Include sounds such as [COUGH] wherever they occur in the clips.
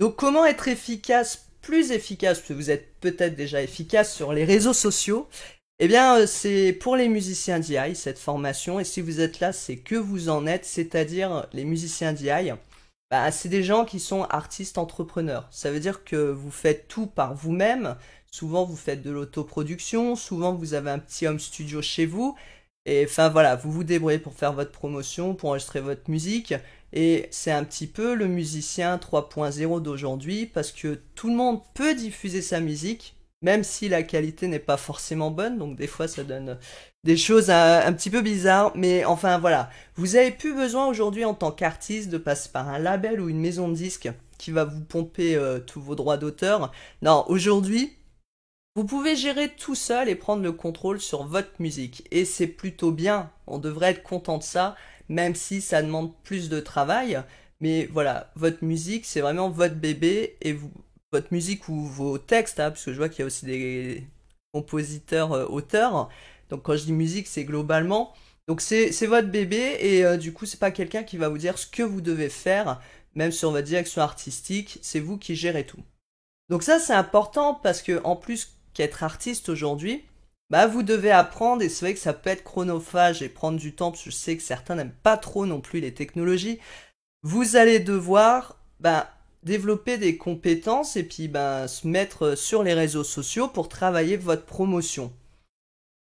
Donc comment être efficace, plus efficace, parce que vous êtes peut-être déjà efficace sur les réseaux sociaux Eh bien, euh, c'est pour les musiciens DI, cette formation. Et si vous êtes là, c'est que vous en êtes, c'est-à-dire les musiciens DI. Bah, c'est des gens qui sont artistes entrepreneurs. Ça veut dire que vous faites tout par vous-même. Souvent, vous faites de l'autoproduction. Souvent, vous avez un petit home studio chez vous. Et enfin, voilà, vous vous débrouillez pour faire votre promotion, pour enregistrer votre musique. Et c'est un petit peu le musicien 3.0 d'aujourd'hui parce que tout le monde peut diffuser sa musique, même si la qualité n'est pas forcément bonne. Donc des fois, ça donne des choses un, petit peu bizarres. Mais enfin voilà, vous avez plus besoin aujourd'hui en tant qu'artiste de passer par un label ou une maison de disques qui va vous pomper euh, tous vos droits d'auteur. Non, aujourd'hui, vous pouvez gérer tout seul et prendre le contrôle sur votre musique. Et c'est plutôt bien, on devrait être content de ça même si ça demande plus de travail. Mais voilà, votre musique, c'est vraiment votre bébé et votre musique ou vos textes, puisque hein, parce que je vois qu'il y a aussi des compositeurs euh, auteurs. Donc quand je dis musique, c'est globalement. Donc c'est votre bébé et euh, du coup c'est pas quelqu'un qui va vous dire ce que vous devez faire, même sur votre direction artistique, c'est vous qui gérez tout. Donc ça c'est important parce que en plus qu'être artiste aujourd'hui, bah vous devez apprendre et c'est vrai que ça peut être chronophage et prendre du temps parce que je sais que certains n'aiment pas trop non plus les technologies. Vous allez devoir bah, développer des compétences et puis bah, se mettre sur les réseaux sociaux pour travailler votre promotion.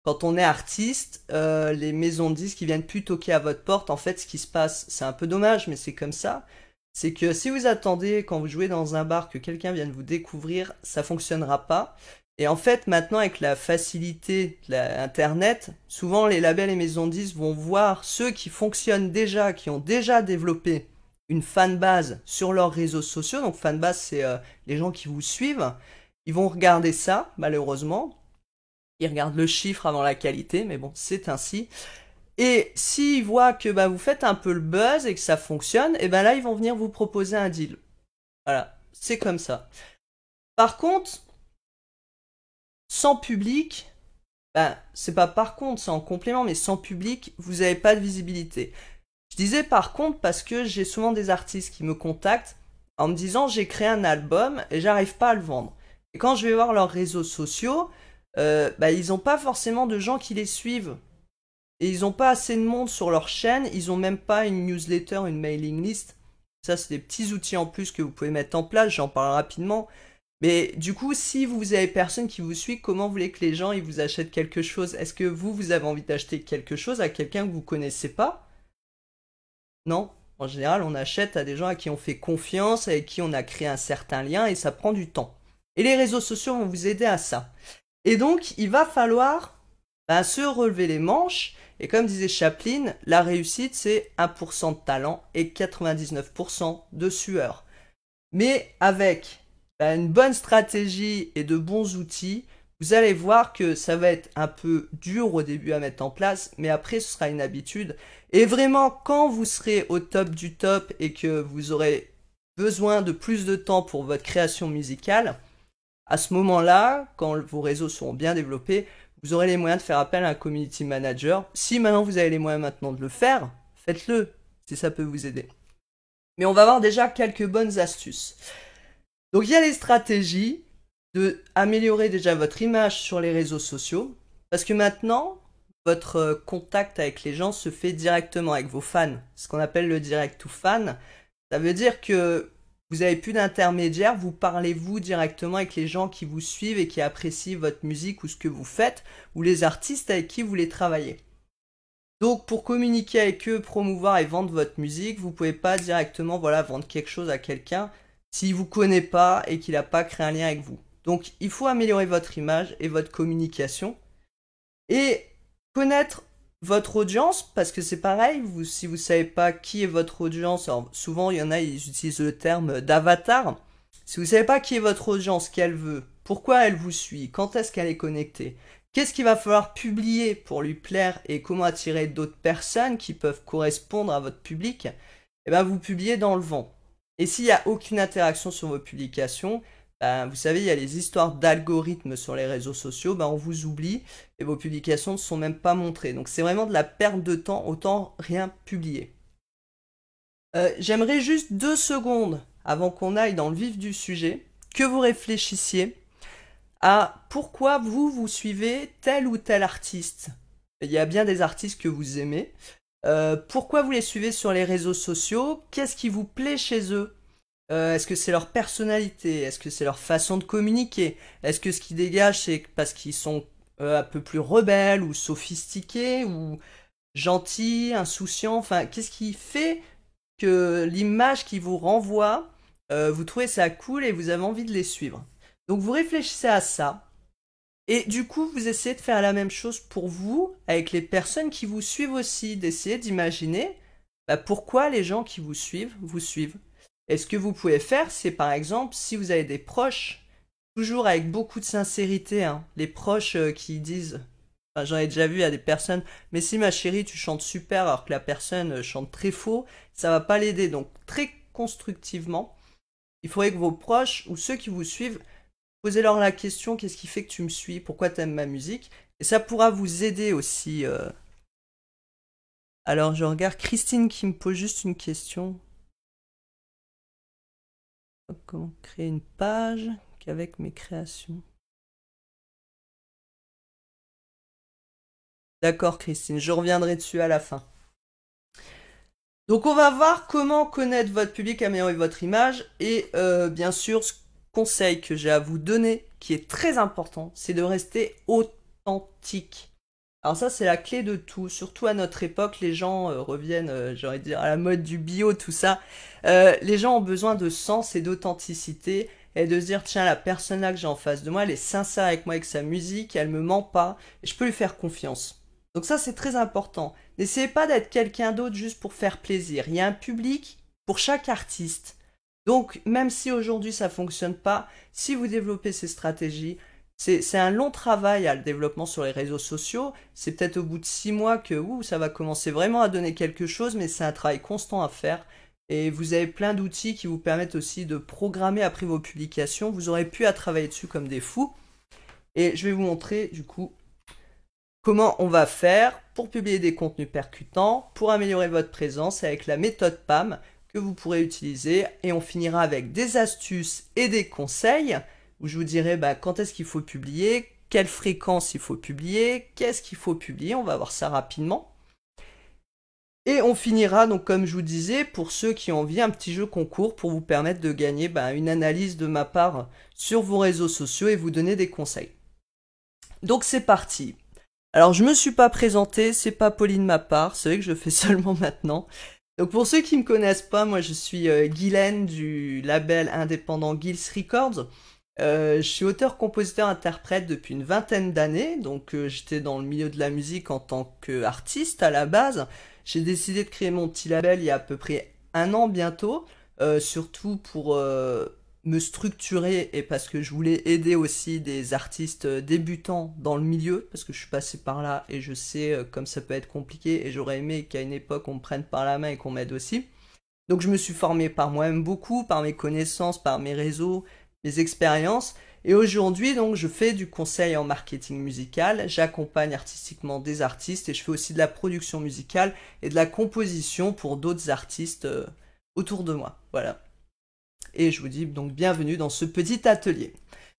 Quand on est artiste, euh, les maisons de disques qui viennent plus toquer à votre porte, en fait ce qui se passe, c'est un peu dommage mais c'est comme ça. C'est que si vous attendez quand vous jouez dans un bar que quelqu'un vienne vous découvrir, ça fonctionnera pas. Et en fait, maintenant, avec la facilité de l'Internet, souvent les labels et maisons de vont voir ceux qui fonctionnent déjà, qui ont déjà développé une fanbase sur leurs réseaux sociaux. Donc, fanbase, c'est euh, les gens qui vous suivent. Ils vont regarder ça, malheureusement. Ils regardent le chiffre avant la qualité, mais bon, c'est ainsi. Et s'ils voient que bah, vous faites un peu le buzz et que ça fonctionne, et eh ben là, ils vont venir vous proposer un deal. Voilà, c'est comme ça. Par contre, sans public, bah, c'est pas par contre, c'est en complément, mais sans public, vous n'avez pas de visibilité. Je disais par contre parce que j'ai souvent des artistes qui me contactent en me disant j'ai créé un album et j'arrive pas à le vendre. Et quand je vais voir leurs réseaux sociaux, euh, bah, ils n'ont pas forcément de gens qui les suivent. Et ils n'ont pas assez de monde sur leur chaîne, ils n'ont même pas une newsletter, une mailing list. Ça, c'est des petits outils en plus que vous pouvez mettre en place, j'en parle rapidement. Mais du coup, si vous avez personne qui vous suit, comment voulez que les gens ils vous achètent quelque chose Est-ce que vous, vous avez envie d'acheter quelque chose à quelqu'un que vous ne connaissez pas Non. En général, on achète à des gens à qui on fait confiance, avec qui on a créé un certain lien et ça prend du temps. Et les réseaux sociaux vont vous aider à ça. Et donc, il va falloir ben, se relever les manches. Et comme disait Chaplin, la réussite, c'est 1% de talent et 99% de sueur. Mais avec bah, une bonne stratégie et de bons outils, vous allez voir que ça va être un peu dur au début à mettre en place, mais après ce sera une habitude. Et vraiment, quand vous serez au top du top et que vous aurez besoin de plus de temps pour votre création musicale, à ce moment-là, quand vos réseaux seront bien développés, vous aurez les moyens de faire appel à un community manager. Si maintenant vous avez les moyens maintenant de le faire, faites-le, si ça peut vous aider. Mais on va voir déjà quelques bonnes astuces. Donc il y a les stratégies de améliorer déjà votre image sur les réseaux sociaux, parce que maintenant, votre euh, contact avec les gens se fait directement avec vos fans, ce qu'on appelle le direct to fan. Ça veut dire que vous n'avez plus d'intermédiaire, vous parlez vous directement avec les gens qui vous suivent et qui apprécient votre musique ou ce que vous faites, ou les artistes avec qui vous voulez travailler. Donc pour communiquer avec eux, promouvoir et vendre votre musique, vous ne pouvez pas directement voilà vendre quelque chose à quelqu'un, s'il vous connaît pas et qu'il n'a pas créé un lien avec vous. Donc il faut améliorer votre image et votre communication et connaître votre audience parce que c'est pareil, si vous savez pas qui est votre audience, alors souvent il y en a ils utilisent le terme d'avatar. Si vous savez pas qui est votre audience, qu'elle veut, pourquoi elle vous suit, quand est-ce qu'elle est connectée, qu'est-ce qu'il va falloir publier pour lui plaire et comment attirer d'autres personnes qui peuvent correspondre à votre public, eh bien vous publiez dans le vent. Et s'il n'y a aucune interaction sur vos publications, bah, vous savez, il y a les histoires d'algorithmes sur les réseaux sociaux, ben, on vous oublie et vos publications ne sont même pas montrées. Donc c'est vraiment de la perte de temps, autant rien publier. Euh, j'aimerais juste deux secondes avant qu'on aille dans le vif du sujet, que vous réfléchissiez à pourquoi vous vous suivez tel ou tel artiste. Il y a bien des artistes que vous aimez, euh, pourquoi vous les suivez sur les réseaux sociaux Qu'est-ce qui vous plaît chez eux euh, Est-ce que c'est leur personnalité Est-ce que c'est leur façon de communiquer Est-ce que ce qui dégage, c'est parce qu'ils sont euh, un peu plus rebelles ou sophistiqués ou gentils, insouciants Enfin, qu'est-ce qui fait que l'image qui vous renvoie, vous trouvez ça cool et vous avez envie de les suivre Donc vous réfléchissez à ça. Et du coup, vous essayez de faire la même chose pour vous, avec les personnes qui vous suivent aussi, d'essayer d'imaginer bah, pourquoi les gens qui vous suivent vous suivent. Et ce que vous pouvez faire, c'est par exemple, si vous avez des proches, toujours avec beaucoup de sincérité, hein, les proches euh, qui disent, enfin, j'en ai déjà vu à des personnes, mais si ma chérie, tu chantes super alors que la personne euh, chante très faux, ça va pas l'aider. Donc très constructivement, il faudrait que vos proches ou ceux qui vous suivent Posez-leur la question, qu'est-ce qui fait que tu me suis Pourquoi tu aimes ma musique Et ça pourra vous aider aussi. Euh. Alors je regarde Christine qui me pose juste une question. Comment créer une page qu'avec mes créations D'accord Christine, je reviendrai dessus à la fin. Donc on va voir comment connaître votre public, améliorer votre image et euh, bien sûr ce conseil que j'ai à vous donner, qui est très important, c'est de rester authentique. Alors ça, c'est la clé de tout. Surtout à notre époque, les gens euh, reviennent, euh, j'aurais dire, à la mode du bio, tout ça. Euh, les gens ont besoin de sens et d'authenticité et de se dire, tiens, la personne là que j'ai en face de moi, elle est sincère avec moi, avec sa musique, elle me ment pas, et je peux lui faire confiance. Donc ça, c'est très important. N'essayez pas d'être quelqu'un d'autre juste pour faire plaisir. Il y a un public pour chaque artiste. Donc, même si aujourd'hui ça ne fonctionne pas, si vous développez ces stratégies, c'est un long travail à le développement sur les réseaux sociaux. C'est peut-être au bout de six mois que ça va commencer vraiment à donner quelque chose, mais c'est un travail constant à faire. Et vous avez plein d'outils qui vous permettent aussi de programmer après vos publications. Vous aurez pu à travailler dessus comme des fous. Et je vais vous montrer du coup comment on va faire pour publier des contenus percutants, pour améliorer votre présence avec la méthode PAM que vous pourrez utiliser. Et on finira avec des astuces et des conseils où je vous dirai bah, quand est-ce qu'il faut publier, quelle fréquence il faut publier, qu'est-ce qu'il faut publier. On va voir ça rapidement. Et on finira donc comme je vous disais, pour ceux qui ont envie, un petit jeu concours pour vous permettre de gagner bah, une analyse de ma part sur vos réseaux sociaux et vous donner des conseils. Donc c'est parti. Alors je me suis pas présenté, c'est pas poli de ma part, c'est vrai que je fais [LAUGHS] seulement maintenant. Donc pour ceux qui me connaissent pas, moi je suis euh, Guylaine du label indépendant Gills Records. Euh, je suis auteur, compositeur, interprète depuis une vingtaine d'années, donc euh, j'étais dans le milieu de la musique en tant qu'artiste à la base. J'ai décidé de créer mon petit label il y a à peu près un an bientôt, surtout pour me structurer et parce que je voulais aider aussi des artistes euh, débutants dans le milieu, parce que je suis passé par là et je sais euh, comme ça peut être compliqué et j'aurais aimé qu'à une époque on me prenne par la main et qu'on m'aide aussi. Donc je me suis formé par moi-même beaucoup, par mes connaissances, par mes réseaux, mes expériences. Et aujourd'hui, donc, je fais du conseil en marketing musical, j'accompagne artistiquement des artistes et je fais aussi de la production musicale et de la composition pour d'autres artistes euh, autour de moi. Voilà et je vous dis donc bienvenue dans ce petit atelier.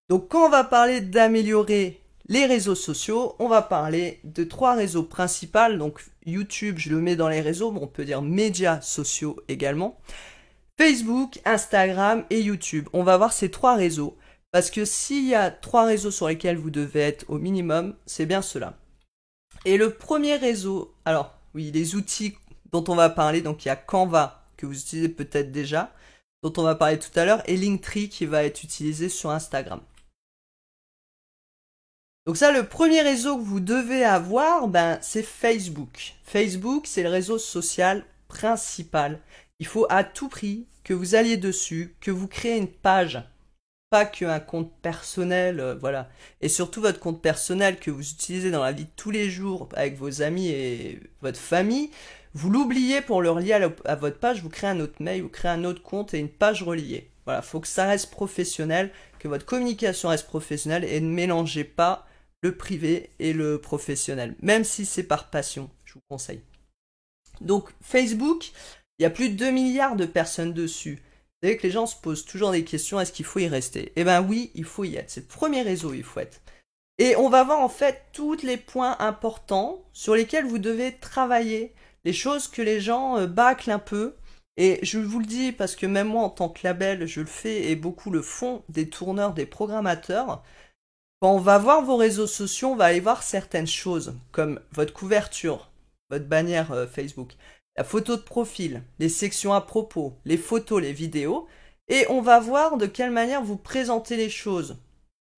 Donc quand on va parler d'améliorer les réseaux sociaux, on va parler de trois réseaux principaux, donc YouTube, je le mets dans les réseaux, mais on peut dire médias sociaux également. Facebook, Instagram et YouTube. On va voir ces trois réseaux. Parce que s'il y a trois réseaux sur lesquels vous devez être au minimum, c'est bien cela. Et le premier réseau, alors oui, les outils dont on va parler, donc il y a Canva que vous utilisez peut-être déjà, dont on va parler tout à l'heure et Linktree qui va être utilisé sur Instagram. Donc ça, le premier réseau que vous devez avoir, ben, c'est Facebook. Facebook, c'est le réseau social principal. Il faut à tout prix que vous alliez dessus, que vous créez une page, pas qu'un compte personnel, euh, voilà. Et surtout votre compte personnel que vous utilisez dans la vie tous les jours avec vos amis et votre famille, vous l'oubliez pour le relier à, votre page, vous créez un autre mail, vous créez un autre compte et une page reliée. Voilà, faut que ça reste professionnel, que votre communication reste professionnelle et ne mélangez pas le privé et le professionnel, même si c'est par passion, je vous conseille. Donc Facebook, il y a plus de 2 milliards de personnes dessus. Vous savez que les gens se posent toujours des questions, est-ce qu'il faut y rester Eh bien oui, il faut y être. C'est le premier réseau, il faut être. Et on va voir en fait tous les points importants sur lesquels vous devez travailler les choses que les gens euh, bâclent un peu. Et je vous le dis parce que même moi en tant que label, je le fais et beaucoup le font, des tourneurs, des programmateurs. Quand on va voir vos réseaux sociaux, on va aller voir certaines choses, comme votre couverture, votre bannière euh, Facebook, la photo de profil, les sections à propos, les photos, les vidéos, et on va voir de quelle manière vous présentez les choses.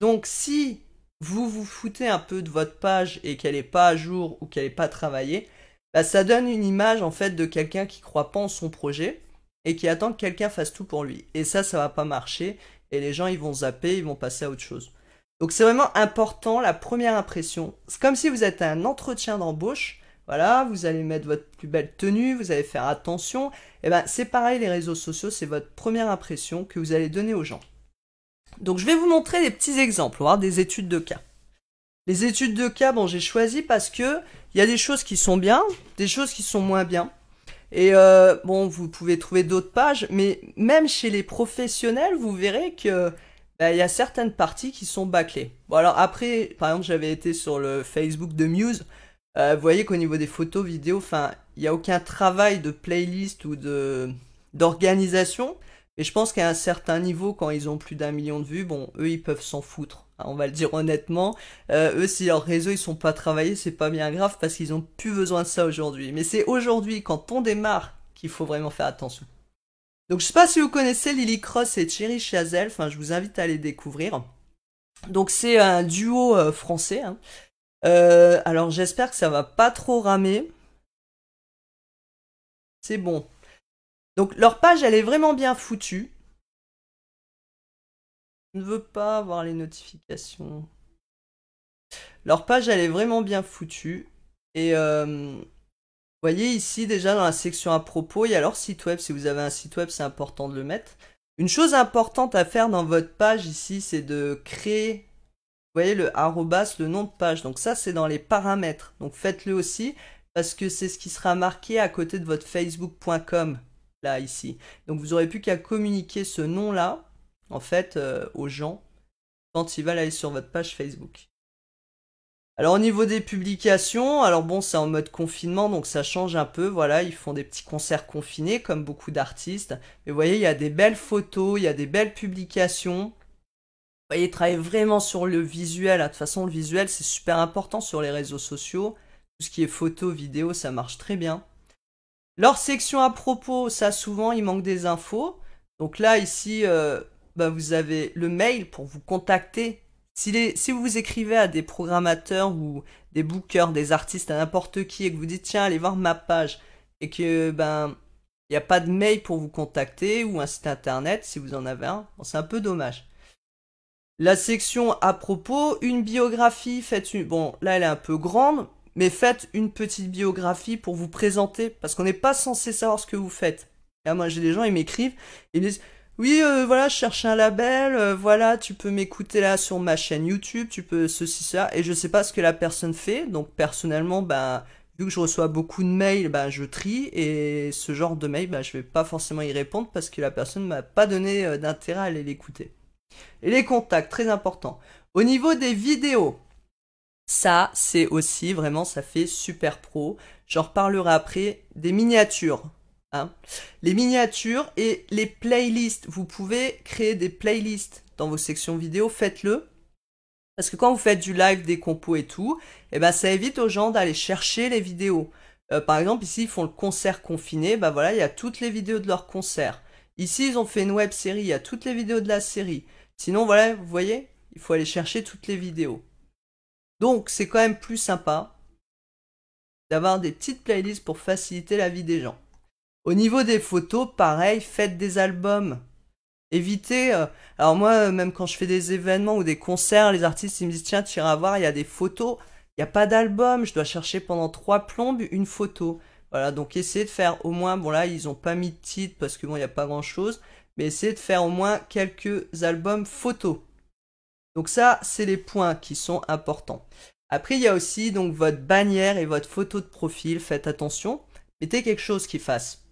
Donc si vous vous foutez un peu de votre page et qu'elle n'est pas à jour ou qu'elle n'est pas travaillée, bah, ça donne une image en fait de quelqu'un qui croit pas en son projet et qui attend que quelqu'un fasse tout pour lui. Et ça, ça va pas marcher et les gens ils vont zapper, ils vont passer à autre chose. Donc c'est vraiment important la première impression. C'est comme si vous êtes à un entretien d'embauche. Voilà, vous allez mettre votre plus belle tenue, vous allez faire attention. Et eh ben c'est pareil, les réseaux sociaux, c'est votre première impression que vous allez donner aux gens. Donc je vais vous montrer des petits exemples, voir des études de cas. Les études de cas, bon, j'ai choisi parce que il y a des choses qui sont bien, des choses qui sont moins bien. Et euh, bon, vous pouvez trouver d'autres pages, mais même chez les professionnels, vous verrez que bah, il y a certaines parties qui sont bâclées. Bon alors après, par exemple, j'avais été sur le Facebook de Muse. Euh, vous voyez qu'au niveau des photos, vidéos, enfin, il n'y a aucun travail de playlist ou de d'organisation. Et je pense qu'à un certain niveau, quand ils ont plus d'un million de vues, bon, eux, ils peuvent s'en foutre. Hein, on va le dire honnêtement, euh, eux si leur réseau, ils sont pas travaillés, c'est pas bien grave parce qu'ils ont plus besoin de ça aujourd'hui. Mais c'est aujourd'hui quand on démarre qu'il faut vraiment faire attention. Donc je sais pas si vous connaissez Lily Cross et Thierry Chazelle, enfin je vous invite à les découvrir. Donc c'est un duo euh, français. Hein. Euh, alors j'espère que ça va pas trop ramer. C'est bon. Donc leur page elle est vraiment bien foutue ne veux pas avoir les notifications. Leur page, elle est vraiment bien foutue. Et euh, vous voyez ici, déjà dans la section à propos, il y a leur site web. Si vous avez un site web, c'est important de le mettre. Une chose importante à faire dans votre page ici, c'est de créer, vous voyez, le arrobas, le nom de page. Donc ça, c'est dans les paramètres. Donc faites-le aussi parce que c'est ce qui sera marqué à côté de votre facebook.com là ici. Donc vous aurez plus qu'à communiquer ce nom là en fait euh, aux gens quand ils veulent aller sur votre page Facebook. Alors au niveau des publications, alors bon c'est en mode confinement donc ça change un peu, voilà ils font des petits concerts confinés comme beaucoup d'artistes, mais vous voyez il y a des belles photos, il y a des belles publications, vous voyez ils travaillent vraiment sur le visuel, hein. de toute façon le visuel c'est super important sur les réseaux sociaux, tout ce qui est photo, vidéo ça marche très bien. Leur section à propos, ça souvent il manque des infos, donc là ici euh, bah, vous avez le mail pour vous contacter. Si, vous vous écrivez à des programmateurs ou des bookers, des artistes, à n'importe qui, et que vous dites tiens, allez voir ma page, et que ben il n'y a pas de mail pour vous contacter ou un site internet si vous en avez un, c'est un peu dommage. La section à propos, une biographie, faites une. Bon, là elle est un peu grande, mais faites une petite biographie pour vous présenter, parce qu'on n'est pas censé savoir ce que vous faites. Là, moi j'ai des gens, ils m'écrivent, ils disent oui, euh, voilà, je cherche un label, euh, voilà, tu peux m'écouter là sur ma chaîne YouTube, tu peux ceci, ça, et je sais pas ce que la personne fait, donc personnellement, ben, vu que je reçois beaucoup de mails, ben, je trie, et ce genre de mail, ben, je vais pas forcément y répondre parce que la personne m'a pas donné euh, d'intérêt à aller l'écouter. Et les contacts, très important. Au niveau des vidéos, ça, c'est aussi vraiment, ça fait super pro. J'en reparlerai après des miniatures. Hein. Les miniatures et les playlists. Vous pouvez créer des playlists dans vos sections vidéos. faites-le. Parce que quand vous faites du live, des compos et tout, eh ben, ça évite aux gens d'aller chercher les vidéos. Euh, par exemple, ici, ils font le concert confiné, bah voilà, il y a toutes les vidéos de leur concert. Ici, ils ont fait une web série, il y a toutes les vidéos de la série. Sinon, voilà, vous voyez, il faut aller chercher toutes les vidéos. Donc, c'est quand même plus sympa d'avoir des petites playlists pour faciliter la vie des gens. Au niveau des photos, pareil, faites des albums. Évitez. Euh, alors moi, euh, même quand je fais des événements ou des concerts, les artistes ils me disent tiens, tu iras voir, il y a des photos. Il n'y a pas d'album, je dois chercher pendant trois plombes une photo. Voilà, donc essayez de faire au moins, bon là ils n'ont pas mis de titre parce que bon, il n'y a pas grand chose, mais essayez de faire au moins quelques albums photos. Donc ça, c'est les points qui sont importants. Après, il y a aussi donc votre bannière et votre photo de profil, faites attention. Mettez quelque chose qui fasse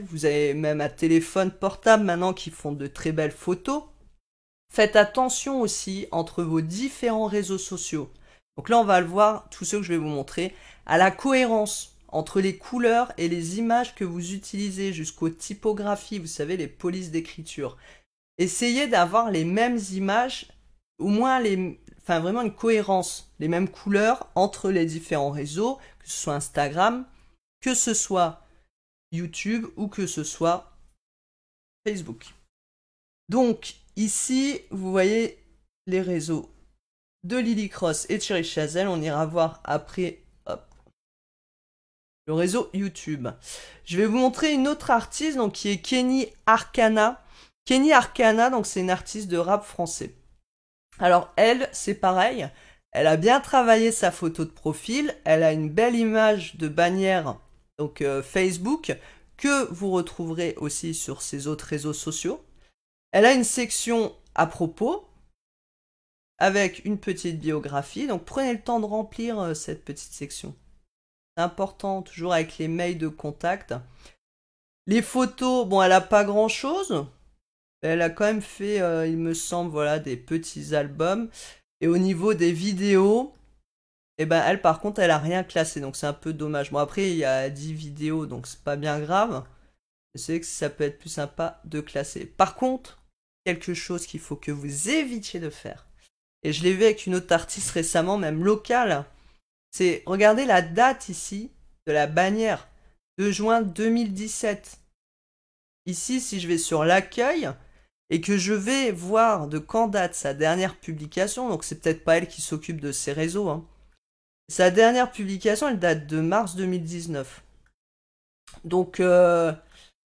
vous avez même un téléphone portable maintenant qui font de très belles photos. Faites attention aussi entre vos différents réseaux sociaux. Donc là, on va le voir, tous ceux que je vais vous montrer, à la cohérence entre les couleurs et les images que vous utilisez jusqu'aux typographies, vous savez, les polices d'écriture. Essayez d'avoir les mêmes images, au moins les, enfin vraiment une cohérence, les mêmes couleurs entre les différents réseaux, que ce soit Instagram, que ce soit YouTube ou que ce soit Facebook. Donc ici, vous voyez les réseaux de Lily Cross et thierry Chazelle. On ira voir après le réseau YouTube. Je vais vous montrer une autre artiste donc, qui est Kenny Arcana. Kenny Arcana, donc c'est une artiste de rap français. Alors elle, c'est pareil. Elle a bien travaillé sa photo de profil. Elle a une belle image de bannière donc euh, Facebook, que vous retrouverez aussi sur ses autres réseaux sociaux. Elle a une section à propos avec une petite biographie. Donc prenez le temps de remplir euh, cette petite section. C'est important, toujours avec les mails de contact. Les photos, bon, elle n'a pas grand-chose. Elle a quand même fait, euh, il me semble, voilà, des petits albums. Et au niveau des vidéos, et ben elle par contre elle a rien classé donc c'est un peu dommage. Bon après il y a 10 vidéos donc c'est pas bien grave. C'est que ça peut être plus sympa de classer. Par contre, quelque chose qu'il faut que vous évitiez de faire. Et je l'ai vu avec une autre artiste récemment, même locale. C'est regardez la date ici de la bannière 2 juin 2017. Ici, si je vais sur l'accueil et que je vais voir de quand date sa dernière publication, donc c'est peut-être pas elle qui s'occupe de ses réseaux, hein, sa dernière publication, elle date de mars 2019. Donc, euh,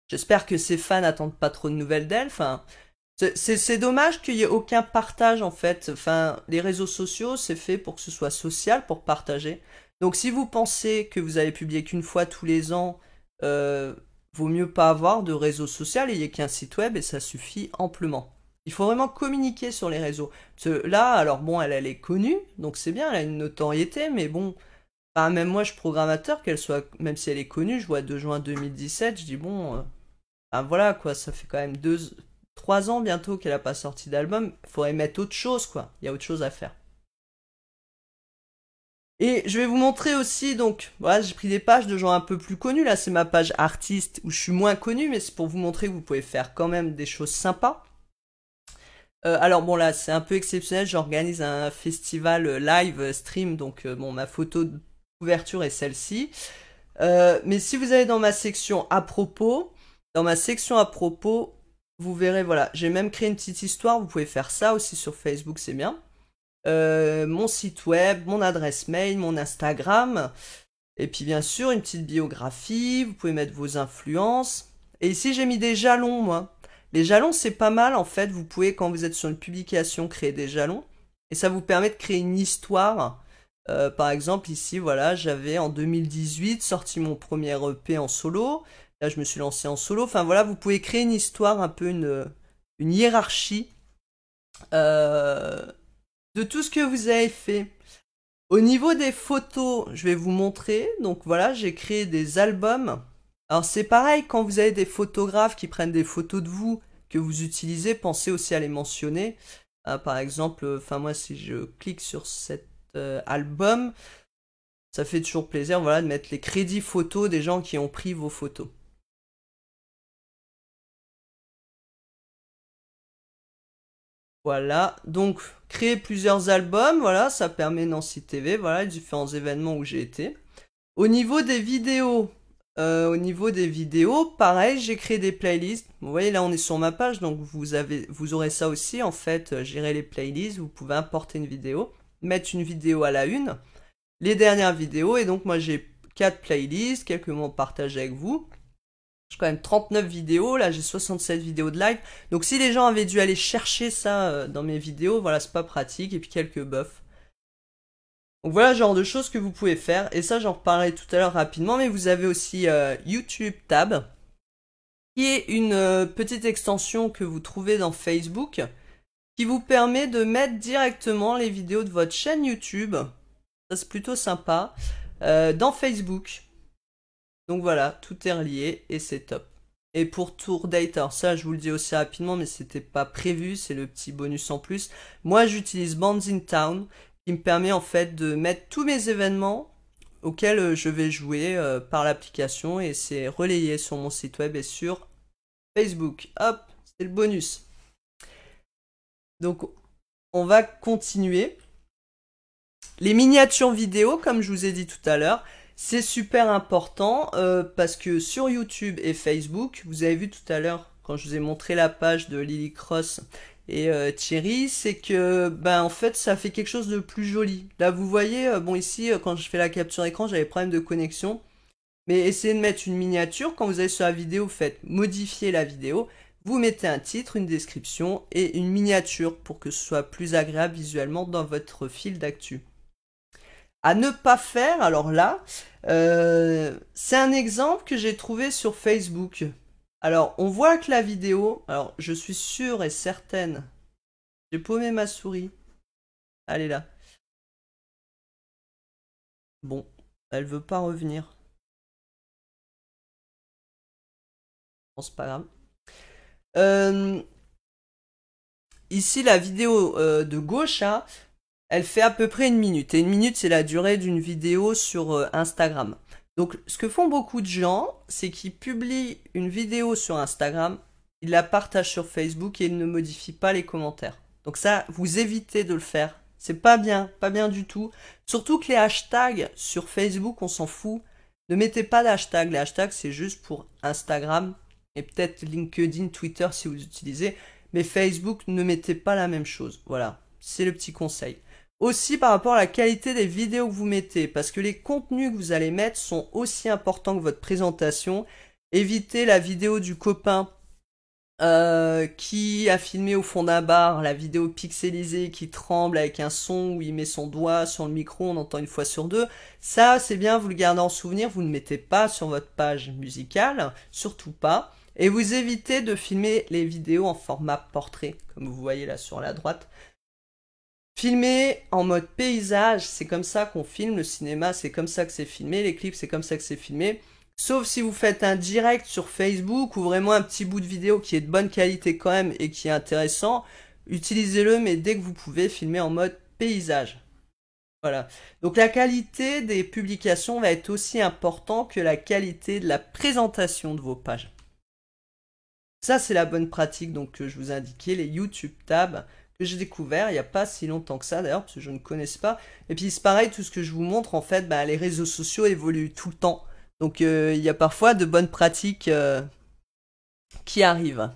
j'espère que ses fans n'attendent pas trop de nouvelles d'elle. c'est dommage qu'il n'y ait aucun partage en fait. Enfin, les réseaux sociaux, c'est fait pour que ce soit social, pour partager. Donc, si vous pensez que vous avez publier qu'une fois tous les ans, euh, vaut mieux pas avoir de réseau social. Il n'y a qu'un site web et ça suffit amplement. Il faut vraiment communiquer sur les réseaux. là, alors bon, elle, elle est connue, donc c'est bien, elle a une notoriété, mais bon, même moi, je suis programmateur, qu'elle soit, même si elle est connue, je vois 2 juin 2017, je dis bon, ah voilà quoi, ça fait quand même deux, 3 ans bientôt qu'elle n'a pas sorti d'album, il faudrait mettre autre chose quoi, il y a autre chose à faire. Et je vais vous montrer aussi, donc, voilà, j'ai pris des pages de gens un peu plus connus. Là, c'est ma page artiste où je suis moins connu, mais c'est pour vous montrer que vous pouvez faire quand même des choses sympas. Euh, alors bon là c'est un peu exceptionnel, j'organise un festival euh, live euh, stream, donc bon ma photo de couverture est celle-ci. mais si vous allez dans ma section à propos, dans ma section à propos, vous verrez, voilà, j'ai même créé une petite histoire, vous pouvez faire ça aussi sur Facebook, c'est bien. mon site web, mon adresse mail, mon Instagram, et puis bien sûr une petite biographie, vous pouvez mettre vos influences. Et ici j'ai mis des jalons moi. Les jalons, c'est pas mal en fait. Vous pouvez, quand vous êtes sur une publication, créer des jalons. Et ça vous permet de créer une histoire. Euh, par exemple, ici, voilà, j'avais en 2018 sorti mon premier EP en solo. Là, je me suis lancé en solo. Enfin, voilà, vous pouvez créer une histoire, un peu une, une hiérarchie euh, de tout ce que vous avez fait. Au niveau des photos, je vais vous montrer. Donc, voilà, j'ai créé des albums alors c'est pareil quand vous avez des photographes qui prennent des photos de vous que vous utilisez, pensez aussi à les mentionner. Euh, par exemple, enfin moi si je clique sur cet euh, album, ça fait toujours plaisir voilà, de mettre les crédits photos des gens qui ont pris vos photos. Voilà, donc créer plusieurs albums, voilà, ça permet Nancy TV, voilà les différents événements où j'ai été. Au niveau des vidéos, euh, au niveau des vidéos, pareil, j'ai créé des playlists. Vous voyez, là, on est sur ma page, donc vous, avez, vous aurez ça aussi. En fait, euh, gérer les playlists, vous pouvez importer une vidéo, mettre une vidéo à la une, les dernières vidéos. Et donc, moi, j'ai quatre playlists, quelques mots partagés avec vous. J'ai quand même 39 vidéos, là, j'ai 67 vidéos de live. Donc, si les gens avaient dû aller chercher ça euh, dans mes vidéos, voilà, c'est pas pratique. Et puis, quelques buffs. Donc voilà le genre de choses que vous pouvez faire. Et ça, j'en reparlerai tout à l'heure rapidement. Mais vous avez aussi euh, YouTube Tab, qui est une euh, petite extension que vous trouvez dans Facebook, qui vous permet de mettre directement les vidéos de votre chaîne YouTube. Ça, c'est plutôt sympa. Euh, dans Facebook. Donc voilà, tout est relié et c'est top. Et pour Tour ça je vous le dis aussi rapidement, mais c'était pas prévu, c'est le petit bonus en plus. Moi j'utilise Bands in Town qui me permet en fait de mettre tous mes événements auxquels euh, je vais jouer euh, par l'application et c'est relayé sur mon site web et sur Facebook. Hop, c'est le bonus. Donc on va continuer. Les miniatures vidéo, comme je vous ai dit tout à l'heure, c'est super important euh, parce que sur YouTube et Facebook, vous avez vu tout à l'heure quand je vous ai montré la page de Lily Cross et euh, Thierry, c'est que ben en fait ça fait quelque chose de plus joli. Là vous voyez, euh, bon ici euh, quand je fais la capture écran j'avais problème de connexion. Mais essayez de mettre une miniature quand vous allez sur la vidéo, faites modifier la vidéo, vous mettez un titre, une description et une miniature pour que ce soit plus agréable visuellement dans votre fil d'actu. À ne pas faire, alors là, c'est un exemple que j'ai trouvé sur Facebook. Alors, on voit que la vidéo... Alors, je suis sûre et certaine. J'ai paumé ma souris. Allez là. Bon, elle veut pas revenir. Bon, c'est pas grave. Euh, ici, la vidéo euh, de gauche, hein, elle fait à peu près une minute. Et une minute, c'est la durée d'une vidéo sur euh, Instagram. Donc ce que font beaucoup de gens, c'est qu'ils publient une vidéo sur Instagram, ils la partagent sur Facebook et ils ne modifient pas les commentaires. Donc ça, vous évitez de le faire. C'est pas bien, pas bien du tout. Surtout que les hashtags sur Facebook, on s'en fout. Ne mettez pas d'hashtag. Les hashtags, c'est juste pour Instagram et peut-être LinkedIn, Twitter si vous utilisez. Mais Facebook, ne mettez pas la même chose. Voilà, c'est le petit conseil. Aussi par rapport à la qualité des vidéos que vous mettez, parce que les contenus que vous allez mettre sont aussi importants que votre présentation. Évitez la vidéo du copain euh, qui a filmé au fond d'un bar, la vidéo pixelisée qui tremble avec un son où il met son doigt sur le micro, on entend une fois sur deux. Ça, c'est bien, vous le gardez en souvenir, vous ne mettez pas sur votre page musicale, surtout pas. Et vous évitez de filmer les vidéos en format portrait, comme vous voyez là sur la droite. Filmer en mode paysage, c'est comme ça qu'on filme le cinéma, c'est comme ça que c'est filmé, les clips, c'est comme ça que c'est filmé. Sauf si vous faites un direct sur Facebook ou vraiment un petit bout de vidéo qui est de bonne qualité quand même et qui est intéressant, utilisez-le mais dès que vous pouvez, filmer en mode paysage. Voilà. Donc la qualité des publications va être aussi importante que la qualité de la présentation de vos pages. Ça, c'est la bonne pratique donc, que je vous indiquais, les YouTube tabs que j'ai découvert il n'y a pas si longtemps que ça d'ailleurs, parce que je ne connaissais pas. Et puis c'est pareil, tout ce que je vous montre, en fait, bah, les réseaux sociaux évoluent tout le temps. Donc euh, il y a parfois de bonnes pratiques euh, qui arrivent.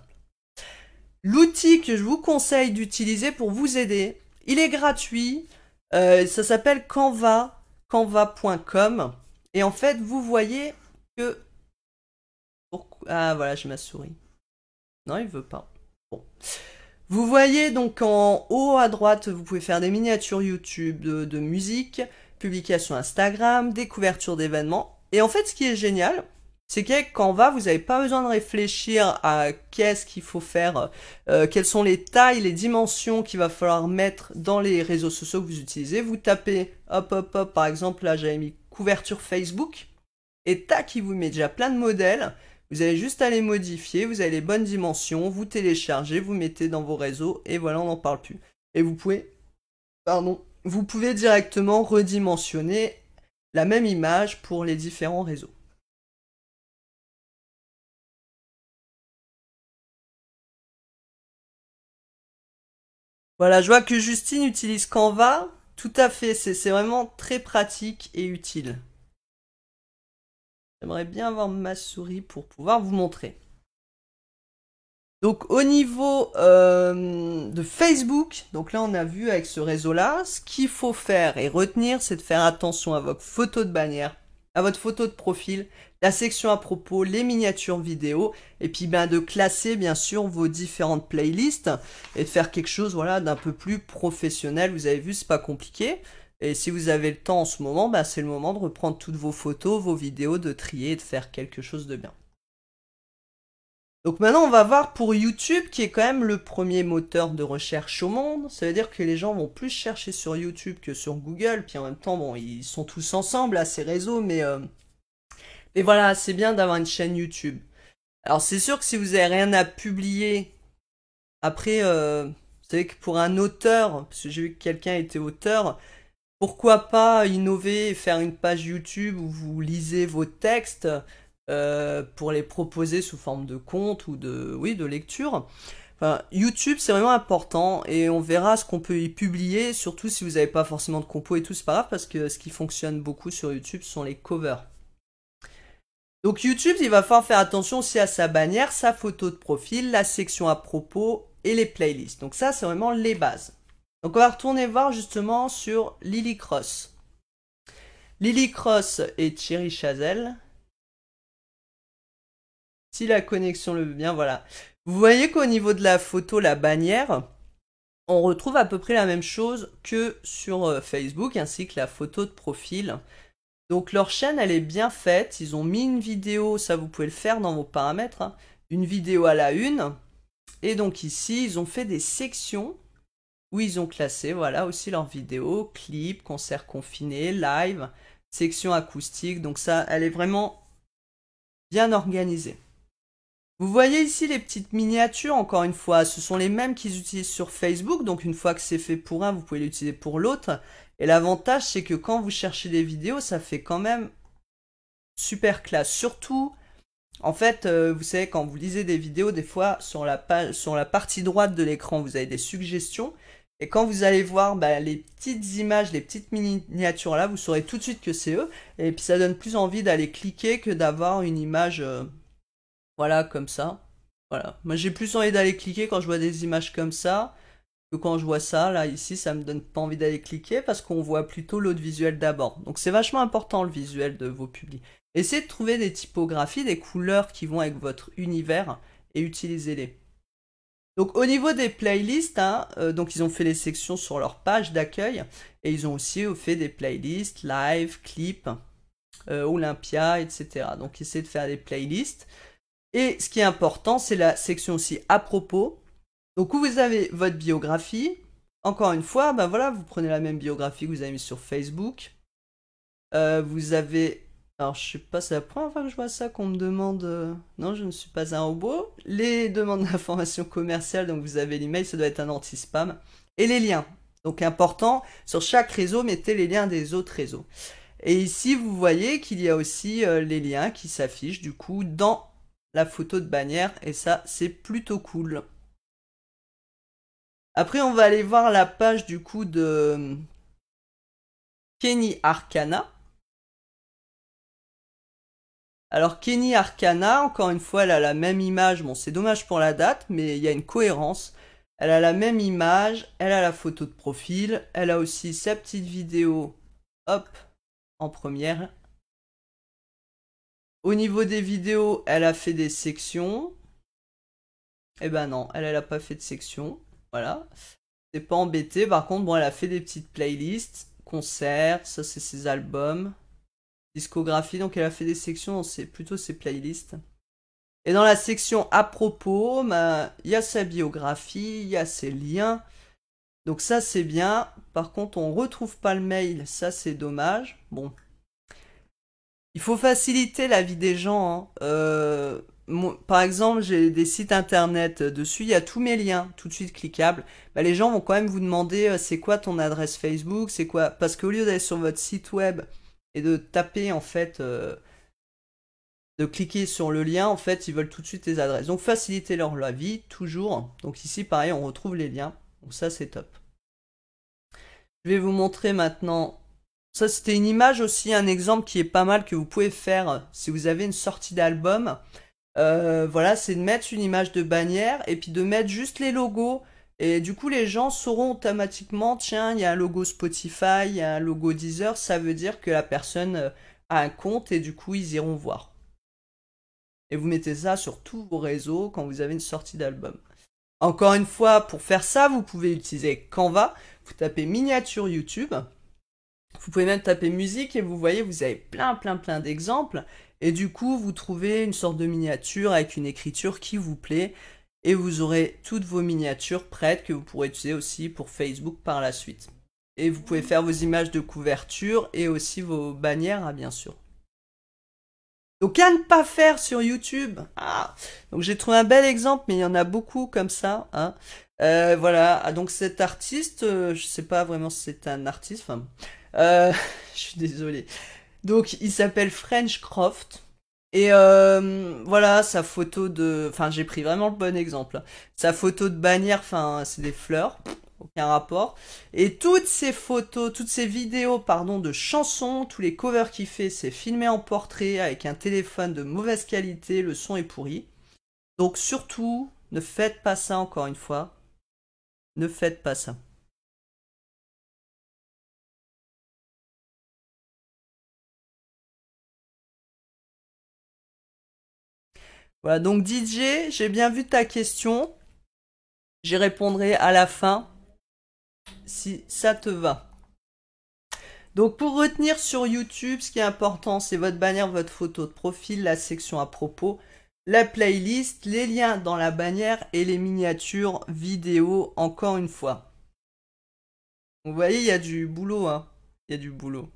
L'outil que je vous conseille d'utiliser pour vous aider, il est gratuit. Euh, ça s'appelle Canva, canva.com. Et en fait, vous voyez que... Ah voilà, j'ai ma souris. Non, il veut pas. Bon. Vous voyez donc en haut à droite, vous pouvez faire des miniatures YouTube de, musique, publications Instagram, des couvertures d'événements. Et en fait, ce qui est génial, c'est qu'en va, vous n'avez pas besoin de réfléchir à qu'est-ce qu'il faut faire, euh, euh, quelles sont les tailles, les dimensions qu'il va falloir mettre dans les réseaux sociaux que vous utilisez. Vous tapez, hop, hop, hop, par exemple, là j'avais mis couverture Facebook, et tac, il vous met déjà plein de modèles. Vous allez juste aller modifier, vous avez les bonnes dimensions, vous téléchargez, vous mettez dans vos réseaux et voilà, on n'en parle plus. Et vous pouvez, pardon, vous pouvez directement redimensionner la même image pour les différents réseaux. Voilà, je vois que Justine utilise Canva. Tout à fait, c'est vraiment très pratique et utile. J'aimerais bien avoir ma souris pour pouvoir vous montrer. Donc au niveau euh, de Facebook, donc là on a vu avec ce réseau-là, ce qu'il faut faire et retenir, c'est de faire attention à votre photo de bannière, à votre photo de profil, la section à propos, les miniatures vidéo, et puis ben, de classer bien sûr vos différentes playlists et de faire quelque chose voilà, d'un peu plus professionnel. Vous avez vu, c'est pas compliqué. Et si vous avez le temps en ce moment, bah, c'est le moment de reprendre toutes vos photos, vos vidéos, de trier et de faire quelque chose de bien. Donc maintenant, on va voir pour YouTube, qui est quand même le premier moteur de recherche au monde. Ça veut dire que les gens vont plus chercher sur YouTube que sur Google. Puis en même temps, bon, ils sont tous ensemble à ces réseaux, mais... Euh, voilà, c'est bien d'avoir une chaîne YouTube. Alors c'est sûr que si vous n'avez rien à publier, après, euh, vous savez que pour un auteur, parce que j'ai vu que quelqu'un était auteur, pourquoi pas innover et faire une page YouTube où vous lisez vos textes euh, pour les proposer sous forme de compte ou de, oui, de lecture. YouTube, c'est vraiment important et on verra ce qu'on peut y publier, surtout si vous n'avez pas forcément de compo et tout, c'est pas grave parce que ce qui fonctionne beaucoup sur YouTube sont les covers. Donc YouTube, il va falloir faire attention aussi à sa bannière, sa photo de profil, la section à propos et les playlists. Donc ça, c'est vraiment les bases. Donc on va retourner voir justement sur Lily Cross. Lily Cross et Thierry Chazelle. Si la connexion le veut bien, voilà. Vous voyez qu'au niveau de la photo, la bannière, on retrouve à peu près la même chose que sur euh, Facebook, ainsi que la photo de profil. Donc leur chaîne, elle est bien faite. Ils ont mis une vidéo, ça vous pouvez le faire dans vos paramètres, hein. une vidéo à la une. Et donc ici, ils ont fait des sections où ils ont classé voilà aussi leurs vidéos, clips, concerts confinés, live, section acoustique. Donc ça, elle est vraiment bien organisée. Vous voyez ici les petites miniatures, encore une fois, ce sont les mêmes qu'ils utilisent sur Facebook, donc une fois que c'est fait pour un, vous pouvez l'utiliser pour l'autre. Et l'avantage, c'est que quand vous cherchez des vidéos, ça fait quand même super classe. Surtout, en fait, euh, vous savez, quand vous lisez des vidéos, des fois, sur la partie droite de l'écran, vous avez des suggestions. Et quand vous allez voir bah, les petites images, les petites miniatures là, vous saurez tout de suite que c'est eux. Et puis ça donne plus envie d'aller cliquer que d'avoir une image, euh, voilà, comme ça. Voilà. Moi j'ai plus envie d'aller cliquer quand je vois des images comme ça que quand je vois ça. Là ici, ça me donne pas envie d'aller cliquer parce qu'on voit plutôt l'autre visuel d'abord. Donc c'est vachement important le visuel de vos publics. Essayez de trouver des typographies, des couleurs qui vont avec votre univers et utilisez-les. Donc au niveau des playlists, hein, euh, donc ils ont fait les sections sur leur page d'accueil et ils ont aussi fait des playlists, live, clips, euh, Olympia, etc. Donc essayez de faire des playlists. Et ce qui est important, c'est la section aussi à propos. Donc où vous avez votre biographie. Encore une fois, ben voilà, vous prenez la même biographie que vous avez mise sur Facebook. Euh, vous avez alors, je sais pas, c'est la première fois que je vois ça qu'on me demande. Euh, non, je ne suis pas un robot. Les demandes d'information commerciales, donc vous avez l'email, ça doit être un anti-spam. Et les liens. Donc, important, sur chaque réseau, mettez les liens des autres réseaux. Et ici, vous voyez qu'il y a aussi euh, les liens qui s'affichent du coup dans la photo de bannière. Et ça, c'est plutôt cool. Après, on va aller voir la page du coup de euh, Kenny Arcana. Alors Kenny Arcana, encore une fois, elle a la même image. Bon, c'est dommage pour la date, mais il y a une cohérence. Elle a la même image, elle a la photo de profil, elle a aussi sa petite vidéo, hop, en première. Au niveau des vidéos, elle a fait des sections. Eh ben non, elle, n'a pas fait de section. Voilà. C'est pas embêté. Par contre, bon, elle a fait des petites playlists, concerts, ça c'est ses albums discographie. Donc elle a fait des sections, c'est plutôt ses playlists. Et dans la section à propos, bah, il y a sa biographie, il y a ses liens. Donc ça c'est bien. Par contre, on ne retrouve pas le mail, ça c'est dommage. Bon. Il faut faciliter la vie des gens. Hein. Euh, par exemple, j'ai des sites internet dessus, il y a tous mes liens tout de suite cliquables. Bah, les gens vont quand même vous demander euh, c'est quoi ton adresse Facebook, c'est quoi parce qu'au lieu d'aller sur votre site web, et de taper en fait, euh, de cliquer sur le lien, en fait, ils veulent tout de suite les adresses. Donc faciliter leur la vie, toujours. Donc ici, pareil, on retrouve les liens. Donc ça, c'est top. Je vais vous montrer maintenant. Ça, c'était une image aussi, un exemple qui est pas mal que vous pouvez faire euh, si vous avez une sortie d'album. Euh, voilà, c'est de mettre une image de bannière et puis de mettre juste les logos et du coup, les gens sauront automatiquement, tiens, il y a un logo Spotify, il y a un logo Deezer, ça veut dire que la personne euh, a un compte et du coup, ils iront voir. Et vous mettez ça sur tous vos réseaux quand vous avez une sortie d'album. Encore une fois, pour faire ça, vous pouvez utiliser Canva, vous tapez miniature YouTube, vous pouvez même taper musique et vous voyez, vous avez plein, plein, plein d'exemples. Et du coup, vous trouvez une sorte de miniature avec une écriture qui vous plaît et vous aurez toutes vos miniatures prêtes que vous pourrez utiliser aussi pour Facebook par la suite. Et vous pouvez faire vos images de couverture et aussi vos bannières, hein, bien sûr. Donc à ne pas faire sur YouTube. Ah donc j'ai trouvé un bel exemple, mais il y en a beaucoup comme ça. Hein. Euh, voilà. Ah, donc cet artiste, euh, je ne sais pas vraiment si c'est un artiste. Euh, [LAUGHS] je suis désolé. Donc il s'appelle French Croft. Et euh, voilà, sa photo de... Enfin, j'ai pris vraiment le bon exemple. Hein. Sa photo de bannière, enfin, c'est des fleurs, aucun rapport. Et toutes ces photos, toutes ces vidéos, pardon, de chansons, tous les covers qu'il fait, c'est filmé en portrait avec un téléphone de mauvaise qualité, le son est pourri. Donc surtout, ne faites pas ça encore une fois. Ne faites pas ça. Voilà, donc DJ, j'ai bien vu ta question. J'y répondrai à la fin si ça te va. Donc pour retenir sur YouTube, ce qui est important, c'est votre bannière, votre photo de profil, la section à propos, la playlist, les liens dans la bannière et les miniatures vidéo encore une fois. Vous voyez, il y a du boulot, hein. Il y a du boulot.